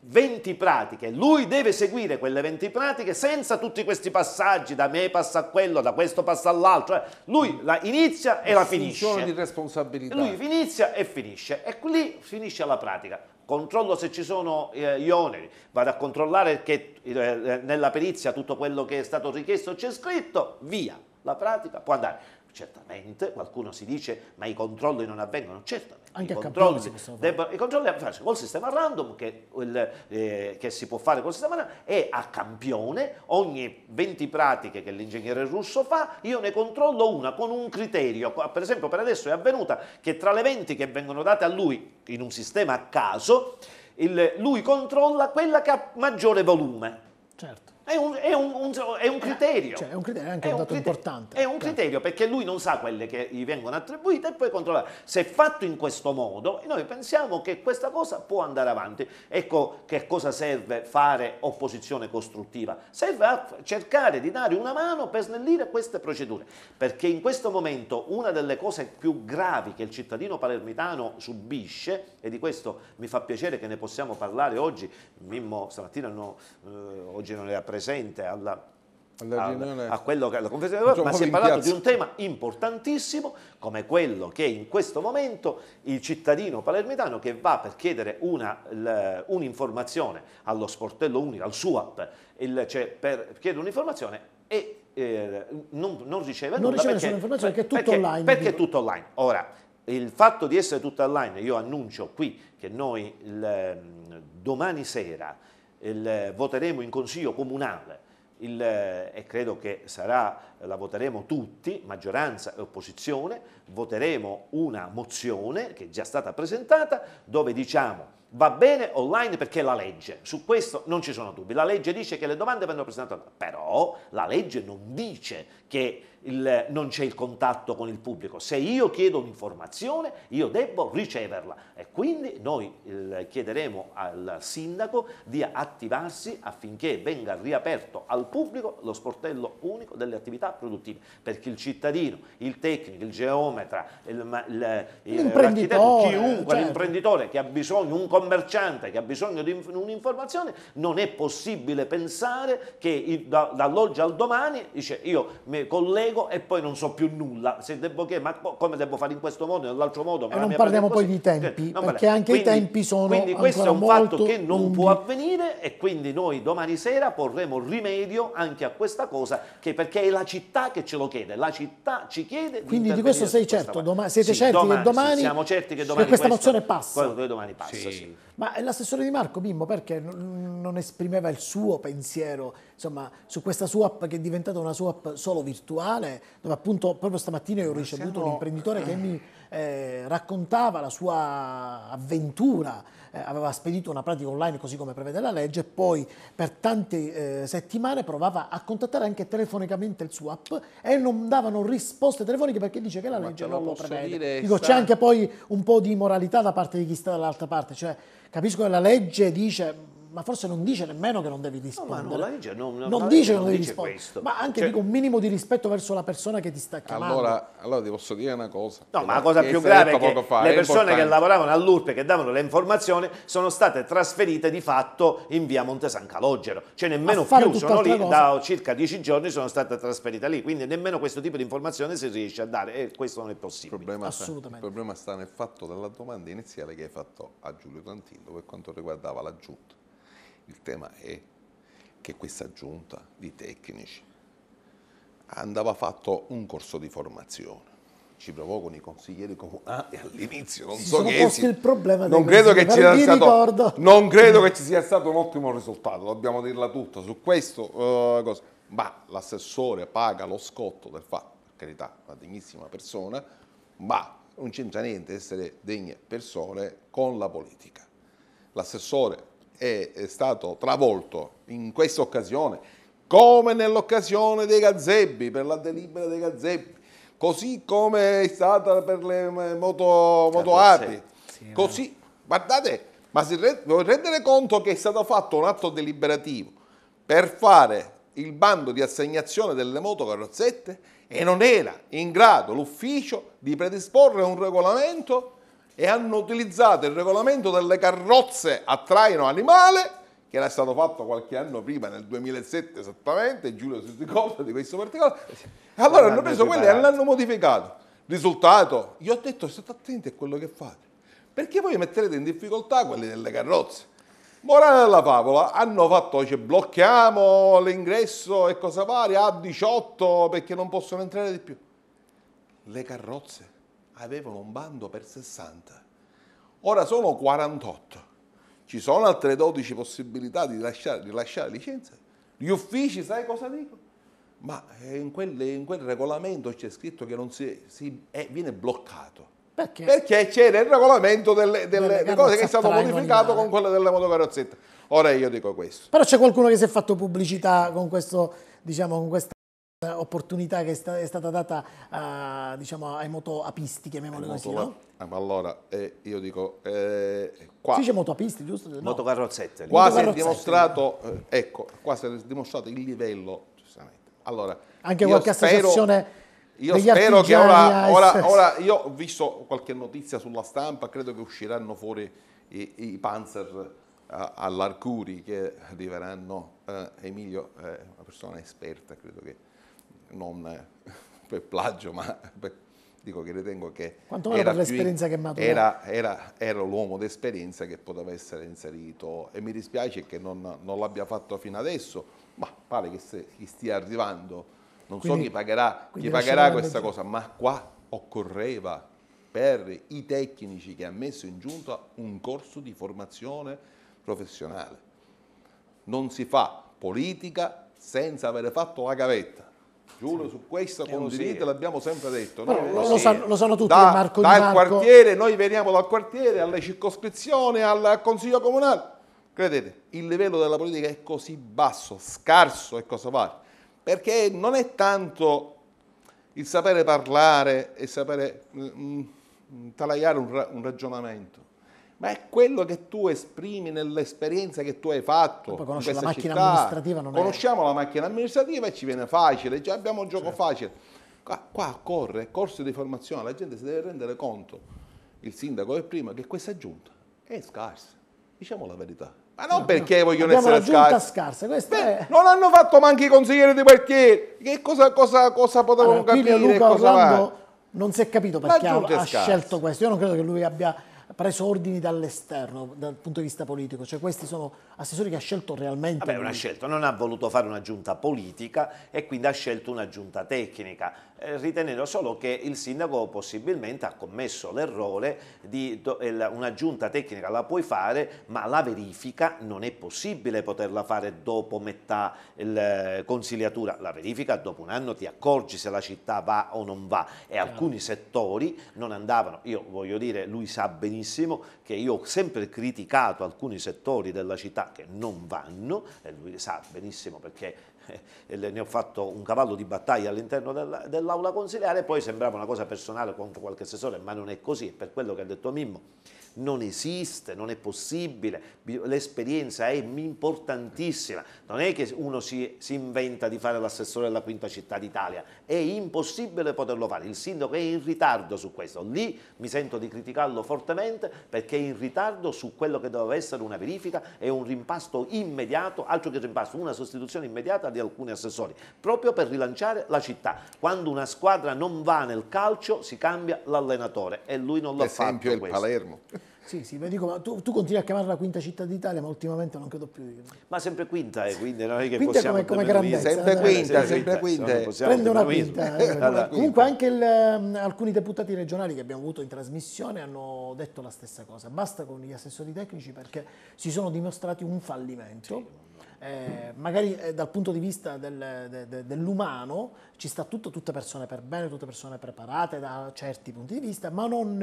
20 pratiche, lui deve seguire quelle 20 pratiche senza tutti questi passaggi, da me passa a quello, da questo passa all'altro, eh. lui la inizia e la finisce. di responsabilità. Lui inizia e finisce e lì finisce la pratica controllo se ci sono eh, gli oneri, vado a controllare che eh, eh, nella perizia tutto quello che è stato richiesto c'è scritto, via, la pratica può andare. Certamente qualcuno si dice ma i controlli non avvengono, certamente anche i controlli, debbano, i controlli farsi col sistema random che, il, eh, che, si può fare col sistema random e a campione ogni 20 pratiche che l'ingegnere russo fa io ne controllo una con un criterio. Per esempio per adesso è avvenuta che tra le 20 che vengono date a lui in un sistema a caso il, lui controlla quella che ha maggiore volume è un, è un, un, è un eh, criterio. Cioè, è un criterio, è anche è un dato criterio, importante. È un criterio perché lui non sa quelle che gli vengono attribuite e poi controlla. Se è fatto in questo modo, noi pensiamo che questa cosa può andare avanti. Ecco che cosa serve fare opposizione costruttiva. Serve a cercare di dare una mano per snellire queste procedure. Perché in questo momento una delle cose più gravi che il cittadino palermitano subisce, e di questo mi fa piacere che ne possiamo parlare oggi, Mimmo stamattina no, eh, oggi non era presente, presente alla, alla, alla, a quello che alla conferenza dei ma si è parlato di un tema importantissimo come quello che in questo momento il cittadino palermitano che va per chiedere un'informazione allo sportello unico, al SUAP, il, cioè per chiedere un'informazione e eh, non, non, riceve non nulla riceve perché, informazione perché è tutto perché, online. Perché è tutto online. Ora, il fatto di essere tutto online, io annuncio qui che noi il, ehm, domani sera il, voteremo in consiglio comunale il, e credo che sarà, la voteremo tutti, maggioranza e opposizione, voteremo una mozione che è già stata presentata dove diciamo va bene online perché è la legge, su questo non ci sono dubbi, la legge dice che le domande vanno presentate però la legge non dice che il, non c'è il contatto con il pubblico. Se io chiedo un'informazione, io devo riceverla e quindi noi il, chiederemo al sindaco di attivarsi affinché venga riaperto al pubblico lo sportello unico delle attività produttive, perché il cittadino, il tecnico, il geometra, il, l'imprenditore, chiunque, certo. l'imprenditore che ha bisogno, un commerciante che ha bisogno di un'informazione, non è possibile pensare che dall'oggi al domani dice io mi collego leggo e poi non so più nulla. Se devo che, ma come devo fare in questo modo e nell'altro modo? E non parliamo poi di tempi, no, perché anche quindi, i tempi sono Quindi questo è un fatto che non lunghi. può avvenire e quindi noi domani sera porremo rimedio anche a questa cosa, che perché è la città che ce lo chiede, la città ci chiede Quindi di, di questo sei certo, doma- siete sì, certi domani, che domani... Sì, siamo certi che domani... Che questa questo, mozione passa. Domani passa, sì. sì. Ma l'assessore Di Marco, Mimmo, perché non esprimeva il suo pensiero insomma, su questa swap che è diventata una swap solo virtuale, dove appunto proprio stamattina io ho ricevuto siamo... un imprenditore che mi eh, raccontava la sua avventura eh, aveva spedito una pratica online così come prevede la legge, e poi per tante eh, settimane provava a contattare anche telefonicamente il SWAP e non davano risposte telefoniche perché dice che la Ma legge non lo prevede. Dico, sta... c'è anche poi un po' di moralità da parte di chi sta dall'altra parte, cioè capisco che la legge dice ma forse non dice nemmeno che non devi rispondere. No, non dice, non, non, non dice che non devi rispondere, ma anche cioè, dico un minimo di rispetto verso la persona che ti sta chiamando. Allora, allora ti posso dire una cosa. No, ma la cosa più grave è che fa, le è persone importante. che lavoravano all'URPE, e che davano le informazioni sono state trasferite di fatto in via Monte San Calogero, cioè nemmeno più sono lì, cosa. da circa dieci giorni sono state trasferite lì, quindi nemmeno questo tipo di informazione si riesce a dare e questo non è possibile. Il problema, Assolutamente. Sta, il problema sta nel fatto della domanda iniziale che hai fatto a Giulio Tantino per quanto riguardava la giunta. Il tema è che questa giunta di tecnici andava fatto un corso di formazione. Ci provò con i consiglieri comunali ah, all'inizio, non si so che esi, il problema non credo che, stato, non credo che ci sia stato un ottimo risultato, dobbiamo dirla tutta su questo. Uh, ma l'assessore paga lo scotto del fatto, per carità, una degnissima persona, ma non c'entra niente essere degne persone con la politica. L'assessore è stato travolto in questa occasione, come nell'occasione dei gazzebbi, per la delibera dei gazzebbi, così come è stata per le eh, moto, moto sì, così, guardate, ma si deve rendere conto che è stato fatto un atto deliberativo per fare il bando di assegnazione delle motocarrozzette e non era in grado l'ufficio di predisporre un regolamento e hanno utilizzato il regolamento delle carrozze a traino animale che era stato fatto qualche anno prima, nel 2007 esattamente, Giulio si ricorda di questo particolare. Allora hanno preso quelle e l'hanno modificato. Risultato, gli ho detto state attenti a quello che fate, perché voi metterete in difficoltà quelli delle carrozze. Morale della favola, hanno fatto, cioè, blocchiamo l'ingresso e cosa varia a 18 perché non possono entrare di più. Le carrozze avevano un bando per 60. Ora sono 48. Ci sono altre 12 possibilità di rilasciare, rilasciare licenze. Gli uffici, sai cosa dico? Ma eh, in quel, in quel regolamento c'è scritto che non si, si è, eh, viene bloccato. Perché? Perché c'era il regolamento delle, delle, delle cose che è stato modificato con quello delle motocarrozzette. Ora io dico questo. Però c'è qualcuno che si è fatto pubblicità con questo, diciamo, con questa opportunità che è, sta, è stata data a, diciamo, ai motoapisti, chiamiamoli così, no? Eh, allora, eh, io dico, eh, qua... Sì, c'è motoapisti, giusto? No. Motocarrozzette. Qua si è dimostrato, eh, ecco, qua si è dimostrato il livello, giustamente. Allora, Anche qualche spero, associazione... Io spero che ora, ora, ora, io ho visto qualche notizia sulla stampa, credo che usciranno fuori i, i Panzer eh, all'Arcuri che arriveranno, eh, Emilio è una persona esperta, credo che non eh, per plagio, ma per, dico che ritengo che Quanto era, l'esperienza che matura. Era, era, era l'uomo d'esperienza che poteva essere inserito e mi dispiace che non, non l'abbia fatto fino adesso, ma pare che se, gli stia arrivando, non quindi, so chi pagherà, chi pagherà questa cosa, ma qua occorreva per i tecnici che ha messo in giunta un corso di formazione professionale. Non si fa politica senza aver fatto la gavetta. Giulio, su questo condivide, l'abbiamo sempre detto. No? Lo, lo, sanno, lo, sanno tutti da, Marco Dal Marco... quartiere, noi veniamo dal quartiere, alle circoscrizioni, al Consiglio Comunale. Credete, il livello della politica è così basso, scarso e cosa fare? Perché non è tanto il sapere parlare e sapere mh, mm, mh, mm, talaiare un, ra un ragionamento ma è quello che tu esprimi nell'esperienza che tu hai fatto. Poi conosci la macchina città. amministrativa. Non Conosciamo è... la macchina amministrativa e ci viene facile, già abbiamo un gioco certo. facile. Qua, qua corre, corso di formazione, la gente si deve rendere conto, il sindaco è prima, che questa giunta è scarsa, diciamo la verità. Ma non no, perché vogliono essere scarsi. scarsa, questa Beh, è... Non hanno fatto manco i consiglieri di quartiere. Che cosa, cosa, cosa potevano allora, capire? Luca cosa non si è capito perché ha, ha scelto questo. Io non credo che lui abbia preso ordini dall'esterno dal punto di vista politico, cioè questi sono assessori che ha scelto realmente. Beh, una scelta, non ha voluto fare una giunta politica e quindi ha scelto una giunta tecnica. Eh, ritenendo solo che il sindaco possibilmente ha commesso l'errore di eh, una giunta tecnica la puoi fare ma la verifica non è possibile poterla fare dopo metà eh, consigliatura la verifica dopo un anno ti accorgi se la città va o non va e alcuni settori non andavano, io voglio dire lui sa benissimo che io ho sempre criticato alcuni settori della città che non vanno e lui sa benissimo perché ne ho fatto un cavallo di battaglia all'interno dell'aula consigliare, poi sembrava una cosa personale contro qualche assessore, ma non è così, è per quello che ha detto Mimmo non esiste, non è possibile, l'esperienza è importantissima, non è che uno si, si inventa di fare l'assessore della quinta città d'Italia, è impossibile poterlo fare, il sindaco è in ritardo su questo, lì mi sento di criticarlo fortemente perché è in ritardo su quello che doveva essere una verifica e un rimpasto immediato, altro che rimpasto, una sostituzione immediata di alcuni assessori, proprio per rilanciare la città. Quando una squadra non va nel calcio si cambia l'allenatore e lui non l'ha fatto. Per esempio il questo. Palermo. Sì, sì, ma dico, ma tu, tu, continui a chiamarla quinta città d'Italia, ma ultimamente non credo più. Io. Ma sempre quinta è, eh, quindi non è che quinta possiamo... Quinta come, come grandezza. Sempre no, eh, quinta, sempre quinta. quinta. quinta. Prende una quinta. Eh, allora. Comunque anche il, ehm, alcuni deputati regionali che abbiamo avuto in trasmissione hanno detto la stessa cosa. Basta con gli assessori tecnici perché si sono dimostrati un fallimento. Sì eh, magari eh, dal punto di vista del, de, de, dell'umano ci sta tutto, tutte persone per bene, tutte persone preparate da certi punti di vista, ma non,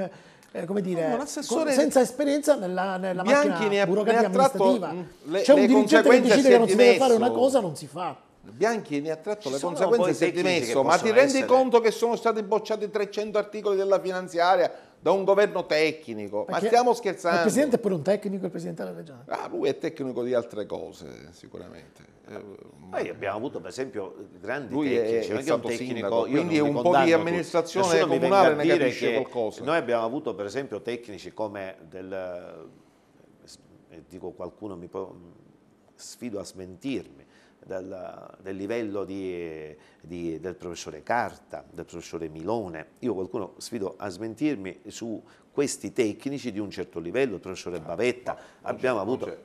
eh, come dire, con, senza esperienza nella, nella macchina ne ha, burocratica ne ha amministrativa. Le, C'è un dirigente che decide che non si deve fare una cosa, non si fa. Bianchi ne ha tratto le conseguenze si è dimesso, ma ti rendi essere... conto che sono stati bocciati 300 articoli della finanziaria da un governo tecnico. Perché ma stiamo scherzando. Il presidente è pure un tecnico, il presidente della regione. Ah, lui è tecnico di altre cose, sicuramente. Eh, noi abbiamo avuto, per esempio, grandi lui tecnici, è, è stato un tecnico, sindaco, quindi un po' di amministrazione comunale ne capisce qualcosa. Noi abbiamo avuto, per esempio, tecnici come del eh, dico qualcuno mi può sfido a smentirmi del, del livello di, di, del professore Carta, del professore Milone. Io qualcuno sfido a smentirmi su questi tecnici di un certo livello, il professore ah, Bavetta, abbiamo, avuto,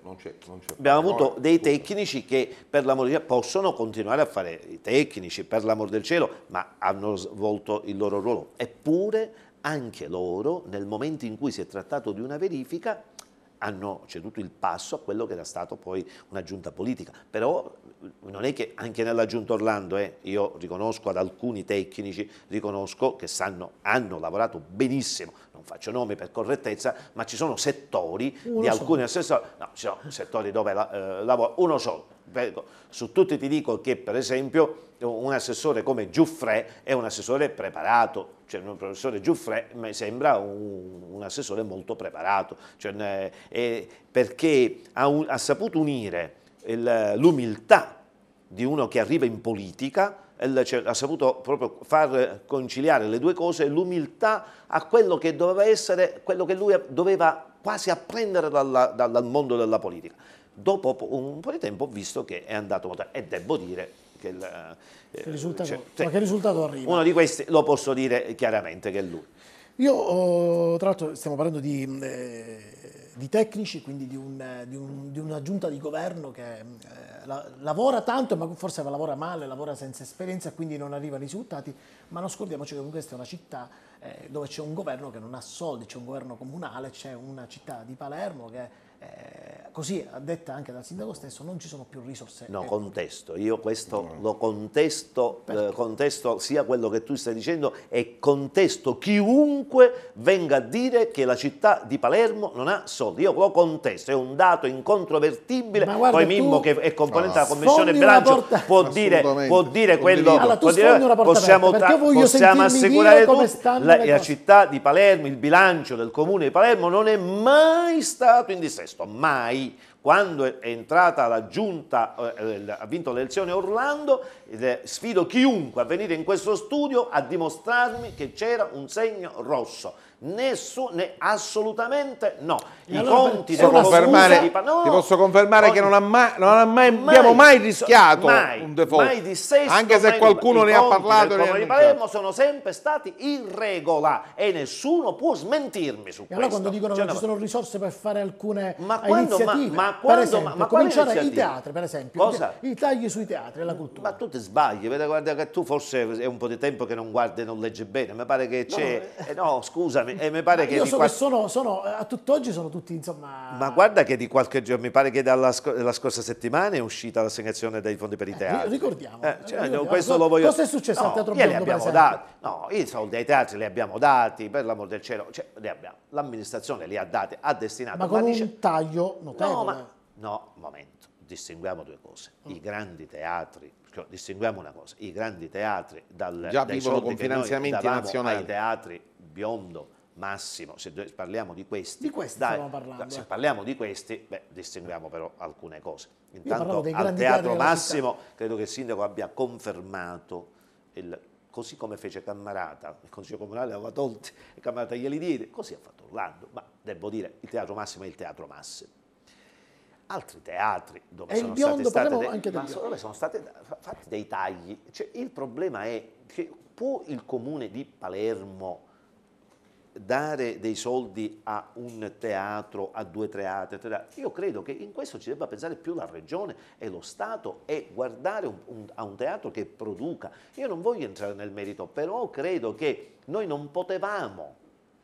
abbiamo avuto dei tecnici che per l'amor del cielo possono continuare a fare i tecnici, per l'amor del cielo, ma hanno svolto il loro ruolo. Eppure anche loro, nel momento in cui si è trattato di una verifica, hanno ceduto il passo a quello che era stato poi una giunta politica. Però non è che anche nella giunta Orlando, eh, io riconosco ad alcuni tecnici, riconosco che sanno, hanno lavorato benissimo, non faccio nomi per correttezza, ma ci sono settori uno di alcuni assessori, no, ci sono settori dove la, eh, lavora uno solo, su tutti ti dico che per esempio un assessore come Giuffre è un assessore preparato, cioè un professore Giuffre mi sembra un, un assessore molto preparato, cioè, eh, perché ha, un, ha, saputo unire l'umiltà di uno che arriva in politica, cioè, ha saputo proprio far conciliare le due cose, l'umiltà a quello che doveva essere, quello che lui doveva quasi apprendere dalla, dal mondo della politica dopo un po' di tempo ho visto che è andato molto e devo dire che il, eh, risultato, cioè, ma cioè, che risultato arriva? Uno di questi lo posso dire chiaramente che è lui. Io, oh, tra l'altro, stiamo parlando di, eh, di tecnici, quindi di, un, di, un, di, una giunta di governo che eh, la, lavora tanto, ma forse lavora male, lavora senza esperienza, quindi non arriva ai risultati, ma non scordiamoci che comunque questa è una città eh, dove c'è un governo che non ha soldi, c'è un governo comunale, c'è una città di Palermo che eh, così detta anche dal sindaco stesso, non ci sono più risorse. No, contesto, io questo lo contesto, eh, contesto sia quello che tu stai dicendo e contesto chiunque venga a dire che la città di Palermo non ha soldi, io lo contesto, è un dato incontrovertibile, poi Mimmo tu... che è componente no, della ah. commissione bilancio porta... può, dire, può dire, quello, allora, può dire, possiamo, tra, possiamo assicurare tutti, la, la città di Palermo, il bilancio del comune di Palermo non è mai stato in dissesto questo, mai quando è entrata la giunta, eh, eh, ha vinto le elezioni Orlando, sfido chiunque a venire in questo studio a dimostrarmi che c'era un segno rosso Nessuno, assolutamente no. I allora, conti della confermare, di no, Ti posso confermare che non, ha mai, non ha mai, mai, abbiamo mai rischiato mai, un default. Mai di dissesto, anche se qualcuno ne ha parlato. I di Palermo sono sempre stati in regola e nessuno può smentirmi su e questo. Allora quando dicono cioè, che ci sono risorse per fare alcune ma quando, iniziative, ma, ma quando, esempio, ma, ma cominciare i teatri per esempio, Cosa? i tagli sui teatri e la cultura. Ma tu ti sbagli, guarda che tu forse è un po' di tempo che non guardi e non leggi bene, mi pare che c'è... No, eh. eh, no scusa, veramente... E eh, mi pare ah, che io so qual... che sono, sono, eh, a tutt'oggi sono tutti, insomma... Ma guarda che di qualche giorno, mi pare che dalla sc scorsa settimana è uscita l'assegnazione dei fondi per i eh, teatri. Eh, ricordiamo. Eh, cioè, ricordiamo. Questo lo voglio... Cosa è successo no, al Teatro Biondo, abbiamo dati, No, i soldi ai teatri li abbiamo dati, per l'amor del cielo, cioè, li abbiamo. L'amministrazione li ha dati, ha destinato... Ma con ma un taglio notevole. No, ma... No, momento, distinguiamo due cose. Mm. I grandi teatri cioè, distinguiamo una cosa, i grandi teatri dal, già vivono con finanziamenti nazionali. I teatri biondo massimo, se parliamo di questi, di questi dai, dai, se parliamo di questi, beh, distinguiamo però alcune cose. Intanto al Teatro Massimo credo che il sindaco abbia confermato il così come fece Cammarata, il Consiglio Comunale aveva tolti e Cammarata glieli diede, così ha fatto Orlando, ma devo dire il Teatro Massimo è il Teatro Massimo. Altri teatri dove sono, biondo, state state dei, sono, sono, stati fatti dei tagli, cioè, il problema è che può il comune di Palermo dare dei soldi a un teatro, a due teatri, eccetera. io credo che in questo ci debba pensare più la regione e lo Stato e guardare un, un, a un teatro che produca. Io non voglio entrare nel merito, però credo che noi non potevamo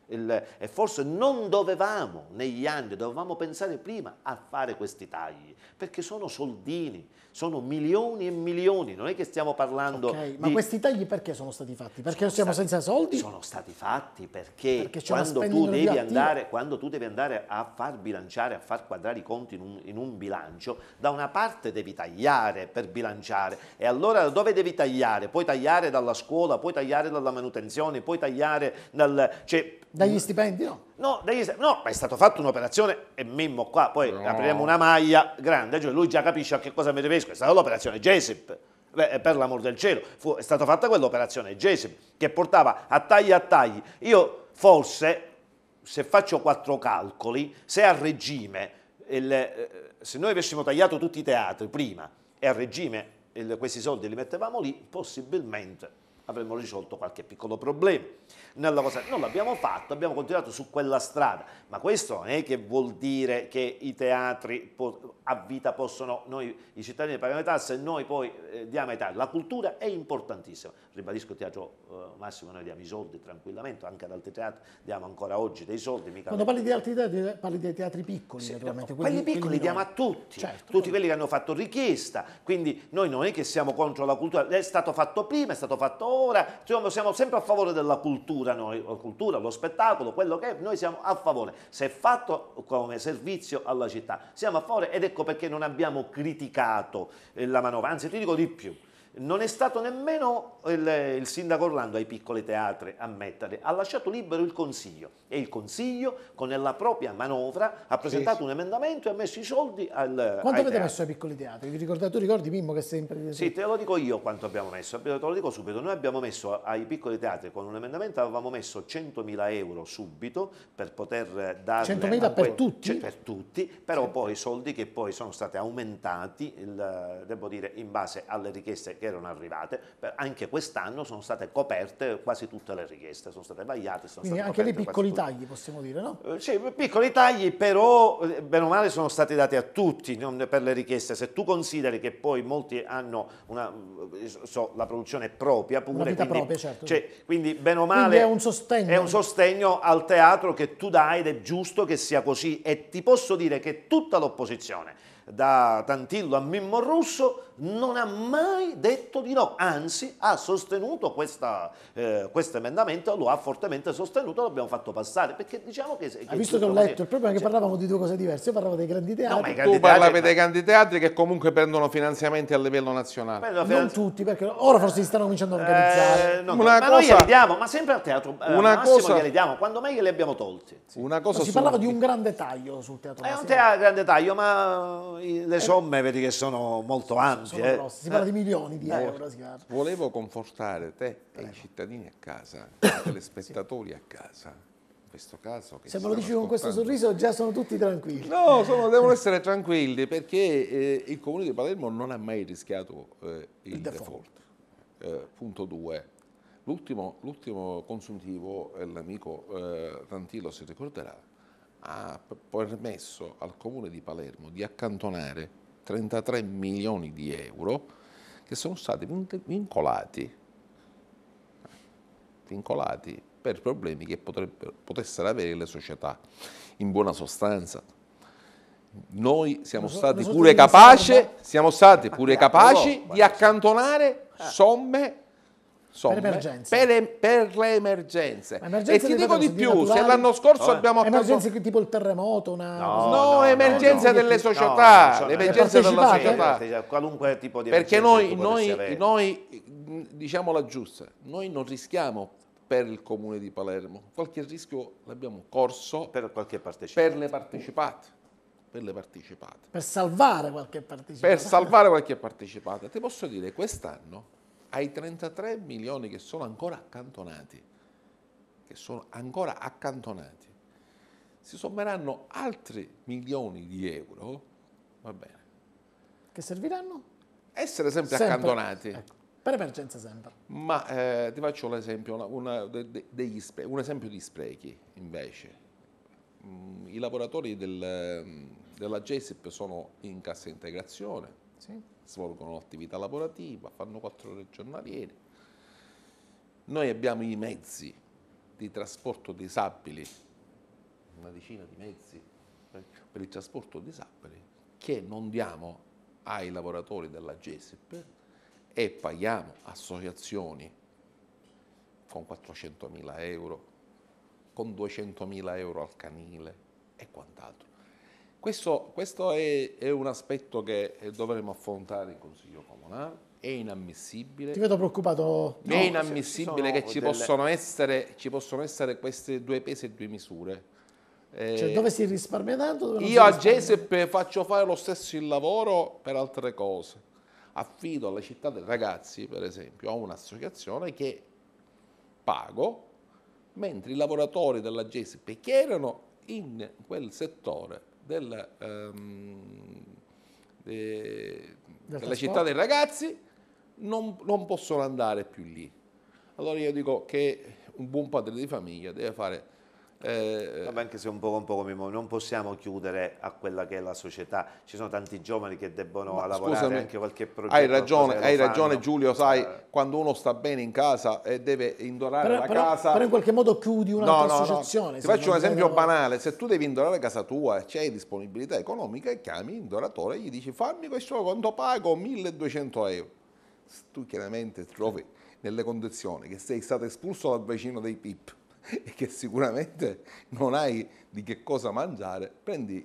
il, e forse non dovevamo negli anni, dovevamo pensare prima a fare questi tagli, perché sono soldini, sono milioni e milioni, non è che stiamo parlando okay, di... Ma questi tagli perché sono stati fatti? Perché sono siamo stati, senza soldi? Sono stati fatti perché, perché quando, tu andare, quando, tu devi andare, a far bilanciare, a far quadrare i conti in un, in un bilancio, da una parte devi tagliare per bilanciare e allora dove devi tagliare? Puoi tagliare dalla scuola, puoi tagliare dalla manutenzione, puoi tagliare dal... Cioè, dagli mm, stipendi no? No, dagli, no, è stata fatta un'operazione e Mimmo qua, poi no. apriamo una maglia grande, cioè lui già capisce a che cosa mi riferisco tedesco, è stata l'operazione GESIP. Eh, per l'amor del cielo, Fu, è stata fatta quell'operazione GESIP che portava a tagli a tagli. Io forse, se faccio quattro calcoli, se a regime, il, eh, se noi avessimo tagliato tutti i teatri prima e a regime il, questi soldi li mettevamo lì, possibilmente avremmo risolto qualche piccolo problema. Cosa, non l'abbiamo fatto, abbiamo continuato su quella strada, ma questo non è che vuol dire che i teatri a vita possono, noi i cittadini pagano le tasse e noi poi eh, diamo ai teatri. La cultura è importantissima, ribadisco il teatro eh, Massimo, noi diamo i soldi tranquillamente, anche ad altri teatri diamo ancora oggi dei soldi. Quando parli di altri teatri parli dei teatri piccoli, sì, naturalmente. No, quelli, piccoli quelli diamo non... a tutti, certo, tutti quelli che hanno fatto richiesta, quindi noi non è che siamo contro la cultura, è stato fatto prima, è stato fatto oggi, ora, insomma, siamo sempre a favore della cultura noi, la cultura, lo spettacolo, quello che è, noi siamo a favore, se è fatto come servizio alla città, siamo a favore ed ecco perché non abbiamo criticato eh, la manovra, anzi ti dico di più, non è stato nemmeno il, il sindaco Orlando ai piccoli teatri a mettere, ha lasciato libero il Consiglio e il Consiglio con la propria manovra ha presentato sì, un emendamento e ha messo i soldi al Quanto avete teatri. messo ai piccoli teatri? Ricorda, tu ricordi Mimmo che sempre... Sì, te lo dico io quanto abbiamo messo, te lo dico subito, noi abbiamo messo ai piccoli teatri con un emendamento avevamo messo 100.000 euro subito per poter dare... 100.000 per tutti? Cioè, per tutti, però sì. poi soldi che poi sono stati aumentati, il, devo dire, in base alle richieste che che erano arrivate, anche quest'anno sono state coperte quasi tutte le richieste, sono state vagliate. Sono Quindi state anche dei piccoli tagli tutte. possiamo dire, no? Eh, sì, piccoli tagli però eh, bene o male sono stati dati a tutti per le richieste, se tu consideri che poi molti hanno una, eh, so, la produzione propria pure, una vita quindi, propria, certo. Cioè, quindi bene o male è un, è un, sostegno. al teatro che tu dai ed è giusto che sia così e ti posso dire che tutta l'opposizione da Tantillo a Mimmo Russo non ha mai detto di no, anzi ha sostenuto questa, eh, questo emendamento, lo ha fortemente sostenuto, l'abbiamo fatto passare, perché diciamo che... che ha visto che ho letto, il problema è che cioè, parlavamo di due cose diverse, io parlavo dei grandi teatri. No, ma grandi tu parlavi ma... dei grandi teatri che comunque prendono finanziamenti a livello nazionale. Non tutti, perché ora forse si stanno cominciando a organizzare. Eh, no, una ma cosa... noi glieli diamo, ma sempre al teatro, eh, una cosa... glieli diamo, quando mai glieli abbiamo tolti. Sì. Una cosa si parlava di un grande taglio sul teatro. È un teatro, grande taglio, ma le eh. somme vedi che sono molto ampie sono Ge- eh, grossi, si parla di eh, milioni di euro. Volevo confortare te Prego. e i cittadini a casa, i telespettatori sì. a casa. In questo caso. Se me lo dici con questo sorriso già sono tutti tranquilli. No, sono, devono essere tranquilli perché eh, il comune di Palermo non ha mai rischiato eh, il, il, default. default. Eh, punto 2. L'ultimo, l'ultimo, consuntivo, eh, l'amico Tantillo si ricorderà, ha permesso al comune di Palermo di accantonare 33 milioni di euro che sono stati vincolati, vincolati per problemi che potessero avere le società. In buona sostanza, noi siamo so, stati pure capaci, siamo stati pure capaci di accantonare eh. somme somme per Per, per le emergenze. emergenze e ti dico di più, naturali, se l'anno scorso vabbè. abbiamo approf- Emergenze tipo il terremoto, una... No, no, no emergenze no, delle società, no, le emergenze della società. Eh. Qualunque tipo di emergenza. Perché noi, noi, noi, diciamo la giusta, noi non rischiamo per il comune di Palermo, qualche rischio l'abbiamo corso per, per le partecipate per le partecipate. Per salvare qualche partecipata. Per salvare qualche partecipata. Ti posso dire, quest'anno ai 33 milioni che sono ancora accantonati, che sono ancora accantonati, si sommeranno altri milioni di euro, va bene. Che serviranno? Essere sempre, sempre. accantonati. Ecco. Per emergenza sempre. Ma eh, ti faccio un esempio, una, una, de, de, spe, un esempio di sprechi invece. Mm, I lavoratori del, della GESIP sono in cassa integrazione, sì. svolgono l'attività lavorativa, fanno quattro ore giornaliere. Noi abbiamo i mezzi di trasporto disabili, una decina di mezzi per il trasporto disabili, che non diamo ai lavoratori della GESIP e paghiamo associazioni con 400.000 euro, con 200.000 euro al canile e quant'altro. Questo, questo è, è, un aspetto che eh, dovremo affrontare in Consiglio Comunale. Eh. È inammissibile. Ti vedo preoccupato. No, è inammissibile che ci, delle... possono essere, ci possono essere queste due pesi e due misure. Eh, cioè dove si risparmia tanto? Dove io a GESEP faccio fare lo stesso il lavoro per altre cose. Affido alla città dei ragazzi, per esempio, a un'associazione che pago, mentre i lavoratori della GESEP che erano in quel settore della, um, ehm, de, della città dei ragazzi non, non possono andare più lì. Allora io dico che un buon padre di famiglia deve fare eh, anche se un po', un po' come non possiamo chiudere a quella che è la società, ci sono tanti giovani che debbono lavorare scusami, anche qualche progetto. Hai ragione, hai ragione Giulio, sai, quando uno sta bene in casa e deve indorare però, la però, casa... Però in qualche modo chiudi un'altra no, no, associazione. No. Ti faccio un esempio devono... banale, se tu devi indorare casa tua e c'è disponibilità economica, chiami l'indoratore e gli dici fammi questo conto pago 1200 euro. Tu chiaramente trovi nelle condizioni che sei stato espulso dal vicino dei PIP e che sicuramente non hai di che cosa mangiare, prendi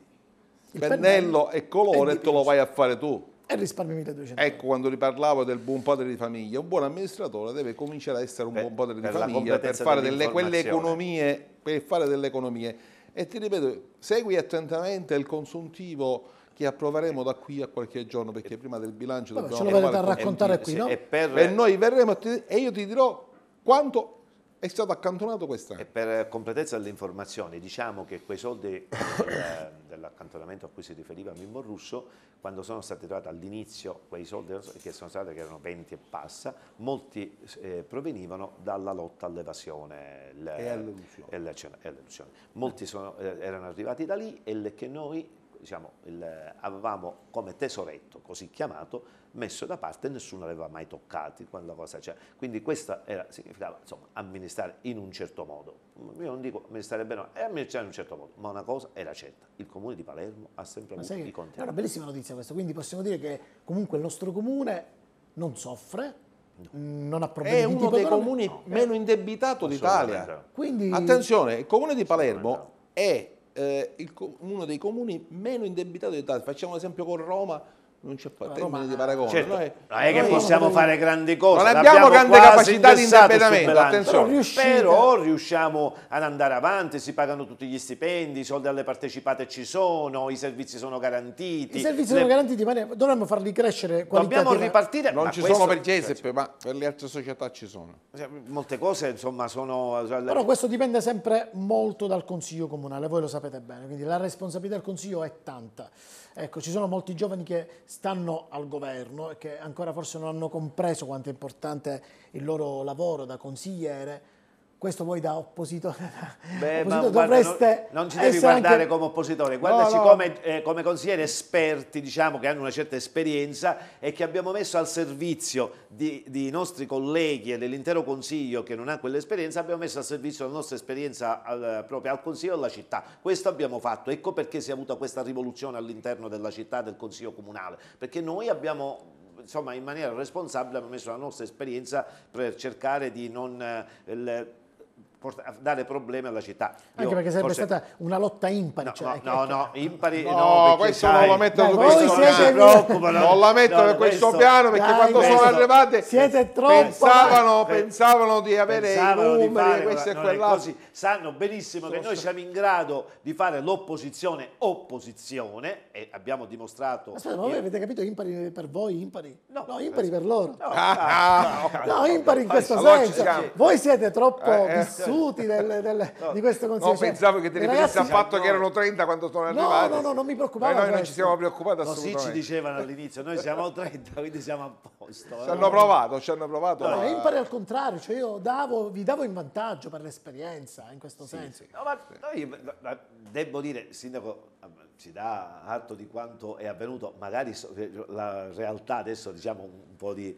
il pennello, pennello e colore e, te lo vai a fare tu. E risparmi 1200. Ecco quando riparlavo del buon padre di famiglia, un buon amministratore deve cominciare a essere un Beh, buon padre di famiglia per fare delle, quelle economie, per fare delle economie. E ti ripeto, segui attentamente il consuntivo che approveremo da qui a qualche giorno perché prima del bilancio Vabbè, dobbiamo ce lo verrete a raccontare qui no? e, per... e, noi verremo e io ti dirò quanto è stato accantonato quest'anno. E per completezza delle informazioni, diciamo che quei soldi dell'accantonamento a cui si riferiva Mimmo Russo, quando sono stati trovati all'inizio quei soldi che sono stati, che erano 20 e passa, molti eh, provenivano dalla lotta all'evasione e all'elusione. Molti sono, eh, erano arrivati da lì e che noi diciamo, il, avevamo come tesoretto, così chiamato, messo da parte e nessuno l'aveva mai toccato. Quindi questo era, significava insomma, amministrare in un certo modo. Io non dico amministrare bene, è amministrare in un certo modo, ma una cosa era certa, il comune di Palermo ha sempre ma avuto i conti. È una bellissima notizia questa, quindi possiamo dire che comunque il nostro comune non soffre, No. non ha problemi è uno dei comuni no, meno indebitato d'Italia quindi attenzione il comune di Palermo è eh, il, uno dei comuni meno indebitato d'Italia. Facciamo un esempio con Roma, non c'è termine di paragone. Certo, noi, non è che possiamo fare grandi cose, non abbiamo grande capacità di indebitamento, attenzione. Però riusciamo ad andare avanti, si pagano tutti gli stipendi, i soldi alle partecipate ci sono, i servizi sono garantiti. I servizi le... sono garantiti, ma dovremmo farli crescere Dobbiamo ripartire. Non ci questo... sono per Jesep, ma per le altre società ci sono. Cioè, molte cose insomma sono... Cioè, Però questo dipende sempre molto dal Consiglio Comunale, voi lo sapete bene, quindi la responsabilità del Consiglio è tanta. Ecco, ci sono molti giovani che stanno al governo e che ancora forse non hanno compreso quanto è importante il loro lavoro da consigliere questo voi da oppositore, Beh, oppositore guarda, dovreste non, non, ci devi guardare anche... come oppositore, guardaci no, no. Come, eh, come, consiglieri esperti, diciamo, che hanno una certa esperienza e che abbiamo messo al servizio dei nostri colleghi e dell'intero Consiglio che non ha quell'esperienza, abbiamo messo al servizio la nostra esperienza al, proprio al Consiglio e alla città. Questo abbiamo fatto, ecco perché si è avuta questa rivoluzione all'interno della città del Consiglio Comunale, perché noi abbiamo insomma in maniera responsabile abbiamo messo la nostra esperienza per cercare di non... Eh, porta, dare problemi alla città. Anche perché sarebbe forse... stata una lotta impari. No, cioè, no, ecco. no, no, impari no, no questo sai. non lo metto eh, su questo piano. Non, non la metto no, questo, questo piano perché dai, quando questo, sono arrivate siete troppo, pensavano, dai. pensavano di avere pensavano i numeri, di questo e quell'altro. Sanno benissimo sono che noi siamo in grado di fare l'opposizione opposizione e abbiamo dimostrato... ma voi avete capito impari per voi, impari? No, no impari per loro. No, impari in questo senso. Voi siete troppo eh, eh, vissuti del, del, no, di questo consiglio. Non pensavo che te cioè, ne ragazzi, al fatto no. che erano 30 quando sono no, arrivati. No, no, non mi preoccupavo. Noi, non ci siamo preoccupati assolutamente. Così ci dicevano all'inizio, noi siamo 30, quindi siamo a posto. Ci eh. hanno provato, ci hanno provato. No, a... impari al contrario, cioè io davo, vi davo in vantaggio per l'esperienza, in questo sì, senso. Sì. No, ma noi, devo dire, Sindaco, ah, ci dà atto di quanto è avvenuto, magari la realtà adesso diciamo un po' di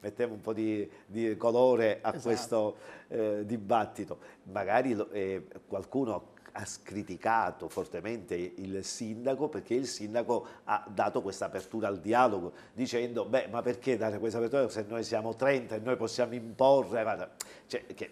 metteva un po' di, di colore a esatto. questo eh, dibattito. Magari eh, qualcuno ha criticato fortemente il sindaco perché il sindaco ha dato questa apertura al dialogo dicendo beh ma perché dare questa apertura se noi siamo 30 e noi possiamo imporre cioè, che,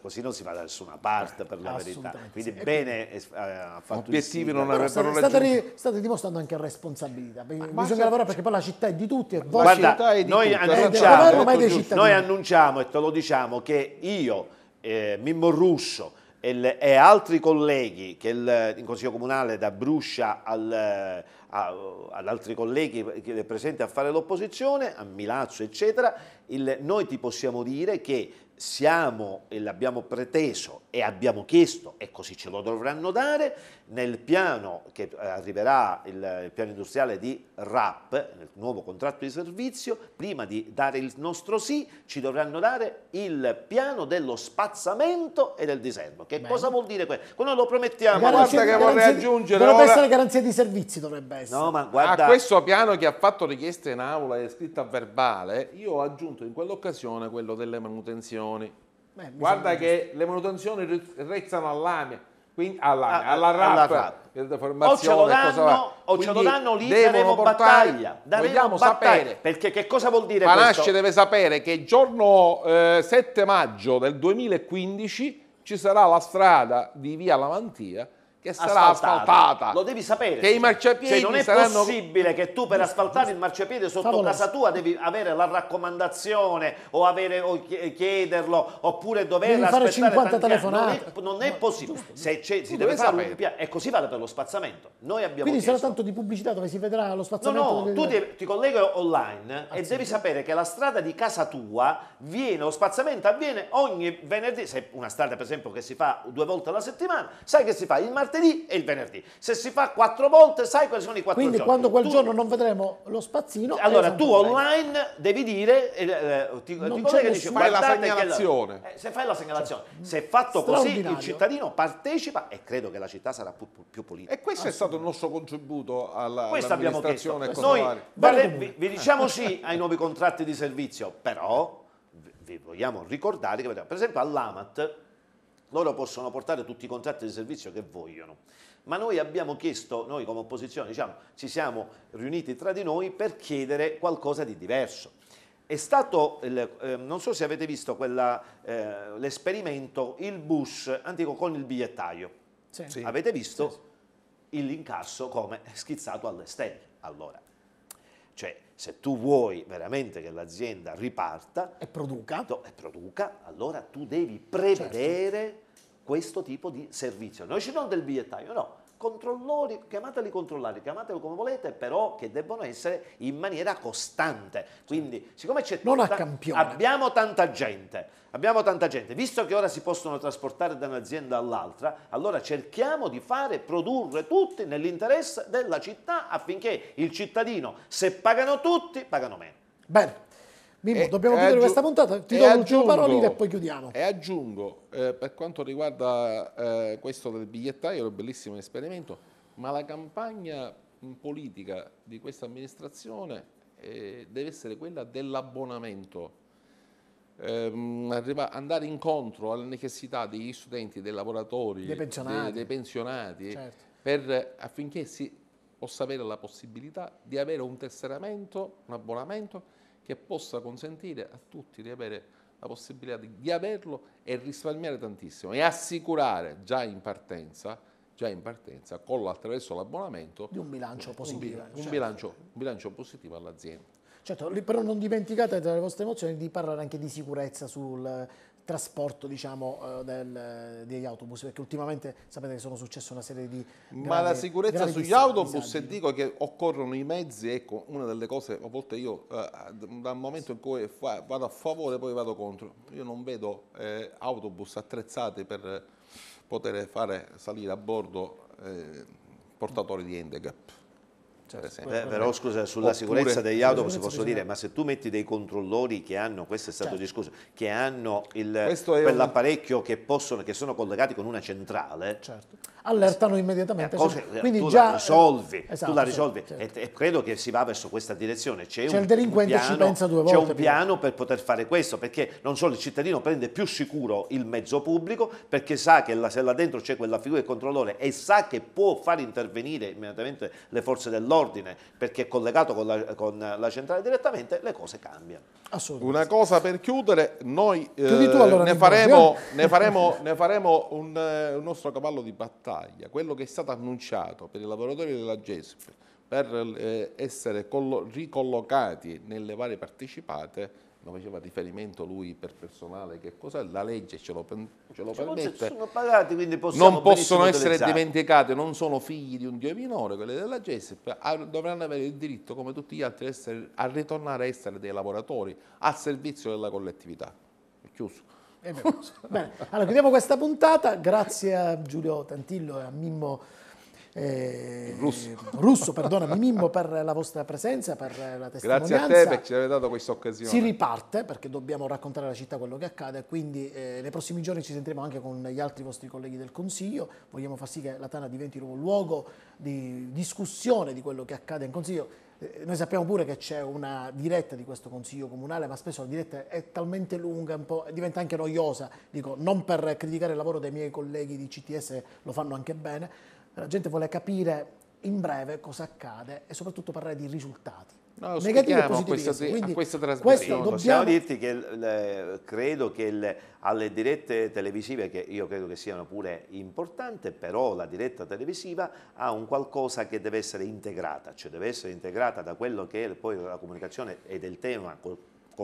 così non si va da nessuna parte per la verità quindi sì. bene eh, fatto obiettivi non avrebbero raggiunto state dimostrando anche responsabilità ma, ma bisogna lavorare perché poi la città è di tutti e voi guarda, città è di noi, tutto. Annunciamo, è noi annunciamo e te lo diciamo che io eh, Mimmo Russo e altri colleghi che il, in Consiglio Comunale da Bruscia al, a, ad altri colleghi presenti a fare l'opposizione, a Milazzo eccetera, il, noi ti possiamo dire che siamo e l'abbiamo preteso e abbiamo chiesto e così ce lo dovranno dare nel piano che eh, arriverà il, piano industriale di RAP, nel nuovo contratto di servizio, prima di dare il nostro sì ci dovranno dare il piano dello spazzamento e del disermo. Che Bene. cosa vuol dire questo? Quello lo promettiamo. guarda che vorrei aggiungere. Dovrebbe ora... essere garanzia di servizi, dovrebbe essere. No, ma guarda... A questo piano che ha fatto richiesta in aula e è scritto a verbale, io ho aggiunto in quell'occasione quello delle manutenzioni camioni. Beh, Guarda che giusto. le manutenzioni rezzano all'AMIA, quindi all'AMIA, ah, alla, alla RAP, eh, o ce lo danno, o ce lo danno lì daremo battaglia. Daremo vogliamo battaglia. sapere. Perché che cosa vuol dire Panasce questo? deve sapere che giorno eh, 7 maggio del 2015 ci sarà la strada di via Lamantia che sarà asfaltata. Lo devi sapere. Che i marciapiedi cioè, non è saranno... possibile che tu per asfaltare il marciapiede sotto Favolo. casa tua devi avere la raccomandazione o, avere, o chiederlo oppure dover fare 50 telefonate. Non è, non è possibile. Se c'è, si deve fare un piano e così vale per lo spazzamento. Noi abbiamo Quindi chiesto. sarà tanto di pubblicità dove si vedrà lo spazzamento. No, no, delle... tu devi, ti colleghi online Azzurra. Ah, e devi sapere che la strada di casa tua viene, lo spazzamento avviene ogni venerdì, se una strada per esempio che si fa due volte alla settimana, sai che si fa il martedì martedì e il venerdì. Se si fa quattro volte, sai quali sono i quattro Quindi, giorni. Quindi quando quel tu... giorno non vedremo lo spazzino... Allora, tu online devi dire... Eh, eh ti, non ti che dice, fai la segnalazione. La, eh, se fai la segnalazione. Cioè, se fatto così, il cittadino partecipa e credo che la città sarà più, più pulita. E questo è stato il nostro contributo alla, questo all'amministrazione Noi vale, vi, vi diciamo sì ai nuovi contratti di servizio, però vi vogliamo ricordare che per esempio all'AMAT loro possono portare tutti i contratti di servizio che vogliono. Ma noi abbiamo chiesto, noi come opposizione, diciamo, ci siamo riuniti tra di noi per chiedere qualcosa di diverso. È stato, eh, non so se avete visto quella, eh, l'esperimento, il bus antico con il bigliettaio. Sì. Avete visto sì, l'incasso come schizzato alle stelle? Allora, cioè, se tu vuoi veramente che l'azienda riparta e produca. To, e produca, allora tu devi prevedere certo. questo tipo di servizio. Noi ci non del bigliettaio, no controllori, chiamateli controllari, chiamateli come volete, però che debbono essere in maniera costante. Quindi, siccome c'è tanta, abbiamo tanta gente, abbiamo tanta gente, visto che ora si possono trasportare da un'azienda all'altra, allora cerchiamo di fare produrre tutti nell'interesse della città affinché il cittadino, se pagano tutti, pagano meno. Bene. Mimmo, e, dobbiamo chiudere questa puntata, ti do l'ultima parolina e poi chiudiamo. E aggiungo, eh, per quanto riguarda eh, questo del bigliettaio, è un bellissimo esperimento, ma la campagna politica di questa amministrazione eh, deve essere quella dell'abbonamento. Ehm, arriva, andare incontro alle necessità degli studenti, dei lavoratori, dei pensionati, dei, dei pensionati certo. per, affinché si possa avere la possibilità di avere un tesseramento, un abbonamento che possa consentire a tutti di avere la possibilità di, di averlo e risparmiare tantissimo e assicurare già in partenza già in partenza con, attraverso l'abbonamento di un bilancio positivo, un, un, certo. bilancio, un bilancio positivo all'azienda. Certo, però non dimenticate tra le vostre emozioni di parlare anche di sicurezza sul, trasporto diciamo, eh, del, eh, degli autobus, perché ultimamente sapete che sono successe una serie di... Grave, Ma la sicurezza sugli autobus, disabili. dico che occorrono i mezzi, ecco, una delle cose, a volte io eh, dal momento in cui vado a favore poi vado contro, io non vedo eh, autobus attrezzati per poter fare salire a bordo eh, portatori di handicap. Certo, per eh, però scusa, sulla Oppure, sicurezza degli autobus posso bisogna... dire, ma se tu metti dei controllori che hanno, questo è stato certo. discusso, che hanno quell'apparecchio un... che, possono, che sono collegati con una centrale, certo. allertano immediatamente. Cosa, cioè, eh, quindi tu, già... la risolvi, esatto, tu la esatto, risolvi, certo, certo. e, e, credo che si va verso questa direzione. C'è, un, il delinquente un piano, ci pensa due volte. C'è un piano per poter fare questo, perché non solo il cittadino prende più sicuro il mezzo pubblico, perché sa che la, se là dentro c'è quella figura del controllore e sa che può far intervenire immediatamente le forze dell'ordine dell'ordine perché è collegato con la, con la, centrale direttamente, le cose cambiano. Assolutamente. Una cosa per chiudere, noi eh, tu, allora, ne, faremo, ne, faremo, ne, faremo, un, eh, un nostro cavallo di battaglia, quello che è stato annunciato per i lavoratori della GESP per eh, essere ricollocati nelle varie partecipate non faceva riferimento lui per personale che cosa, la legge ce lo, ce lo cioè, permette. Sono pagati, quindi possono non possono essere dimenticati, non sono figli di un dio minore, quelli della GESP, dovranno avere il diritto, come tutti gli altri, essere, a ritornare a essere dei lavoratori a servizio della collettività. È chiuso. Eh bene, allora chiudiamo questa puntata, grazie a Giulio Tantillo e a Mimmo eh, russo. russo, perdonami Mimmo per la vostra presenza, per la testimonianza. Grazie a te che ci avete dato questa occasione. Si riparte perché dobbiamo raccontare alla città quello che accade, quindi eh, nei prossimi giorni ci sentiremo anche con gli altri vostri colleghi del Consiglio, vogliamo far sì che la Tana diventi un luogo di discussione di quello che accade in Consiglio. Eh, noi sappiamo pure che c'è una diretta di questo Consiglio Comunale, ma spesso la diretta è talmente lunga, diventa anche noiosa, dico, non per criticare il lavoro dei miei colleghi di CTS, lo fanno anche bene, la gente vuole capire in breve cosa accade e soprattutto parlare di risultati. No, negativi e positivi. A questa, Quindi, questa trasmissione. Dobbiamo... Possiamo dirti che le, credo che le, alle dirette televisive, che io credo che siano pure importanti, però la diretta televisiva ha un qualcosa che deve essere integrata, cioè deve essere integrata da quello che è poi la comunicazione e del tema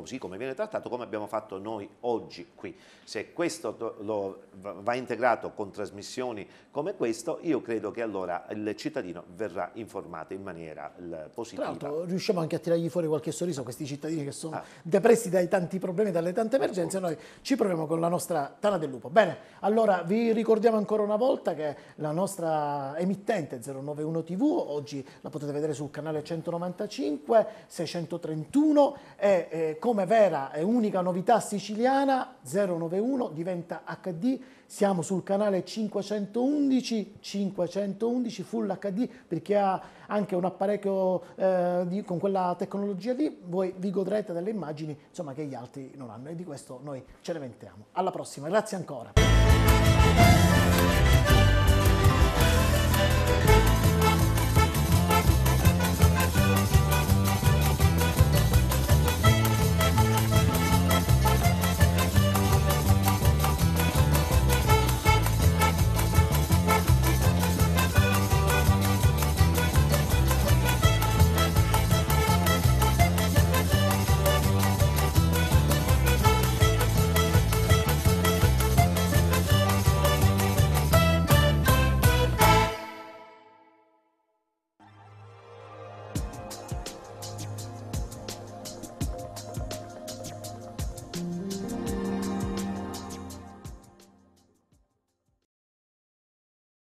così come viene trattato, come abbiamo fatto noi oggi qui. Se questo lo, va integrato con trasmissioni come questo, io credo che allora il cittadino verrà informato in maniera positiva. Tra l'altro riusciamo anche a tirargli fuori qualche sorriso a questi cittadini che sono ah. depressi dai tanti problemi, dalle tante emergenze, noi ci proviamo con la nostra Tana del Lupo. Bene, allora vi ricordiamo ancora una volta che la nostra emittente 091 TV, oggi la potete vedere sul canale 195, 631 e... e come vera e unica novità siciliana 091 diventa HD, siamo sul canale 511, 511 Full HD per chi ha anche un apparecchio eh, di, con quella tecnologia lì, voi vi godrete delle immagini insomma, che gli altri non hanno e di questo noi ce ne ventiamo. Alla prossima, grazie ancora.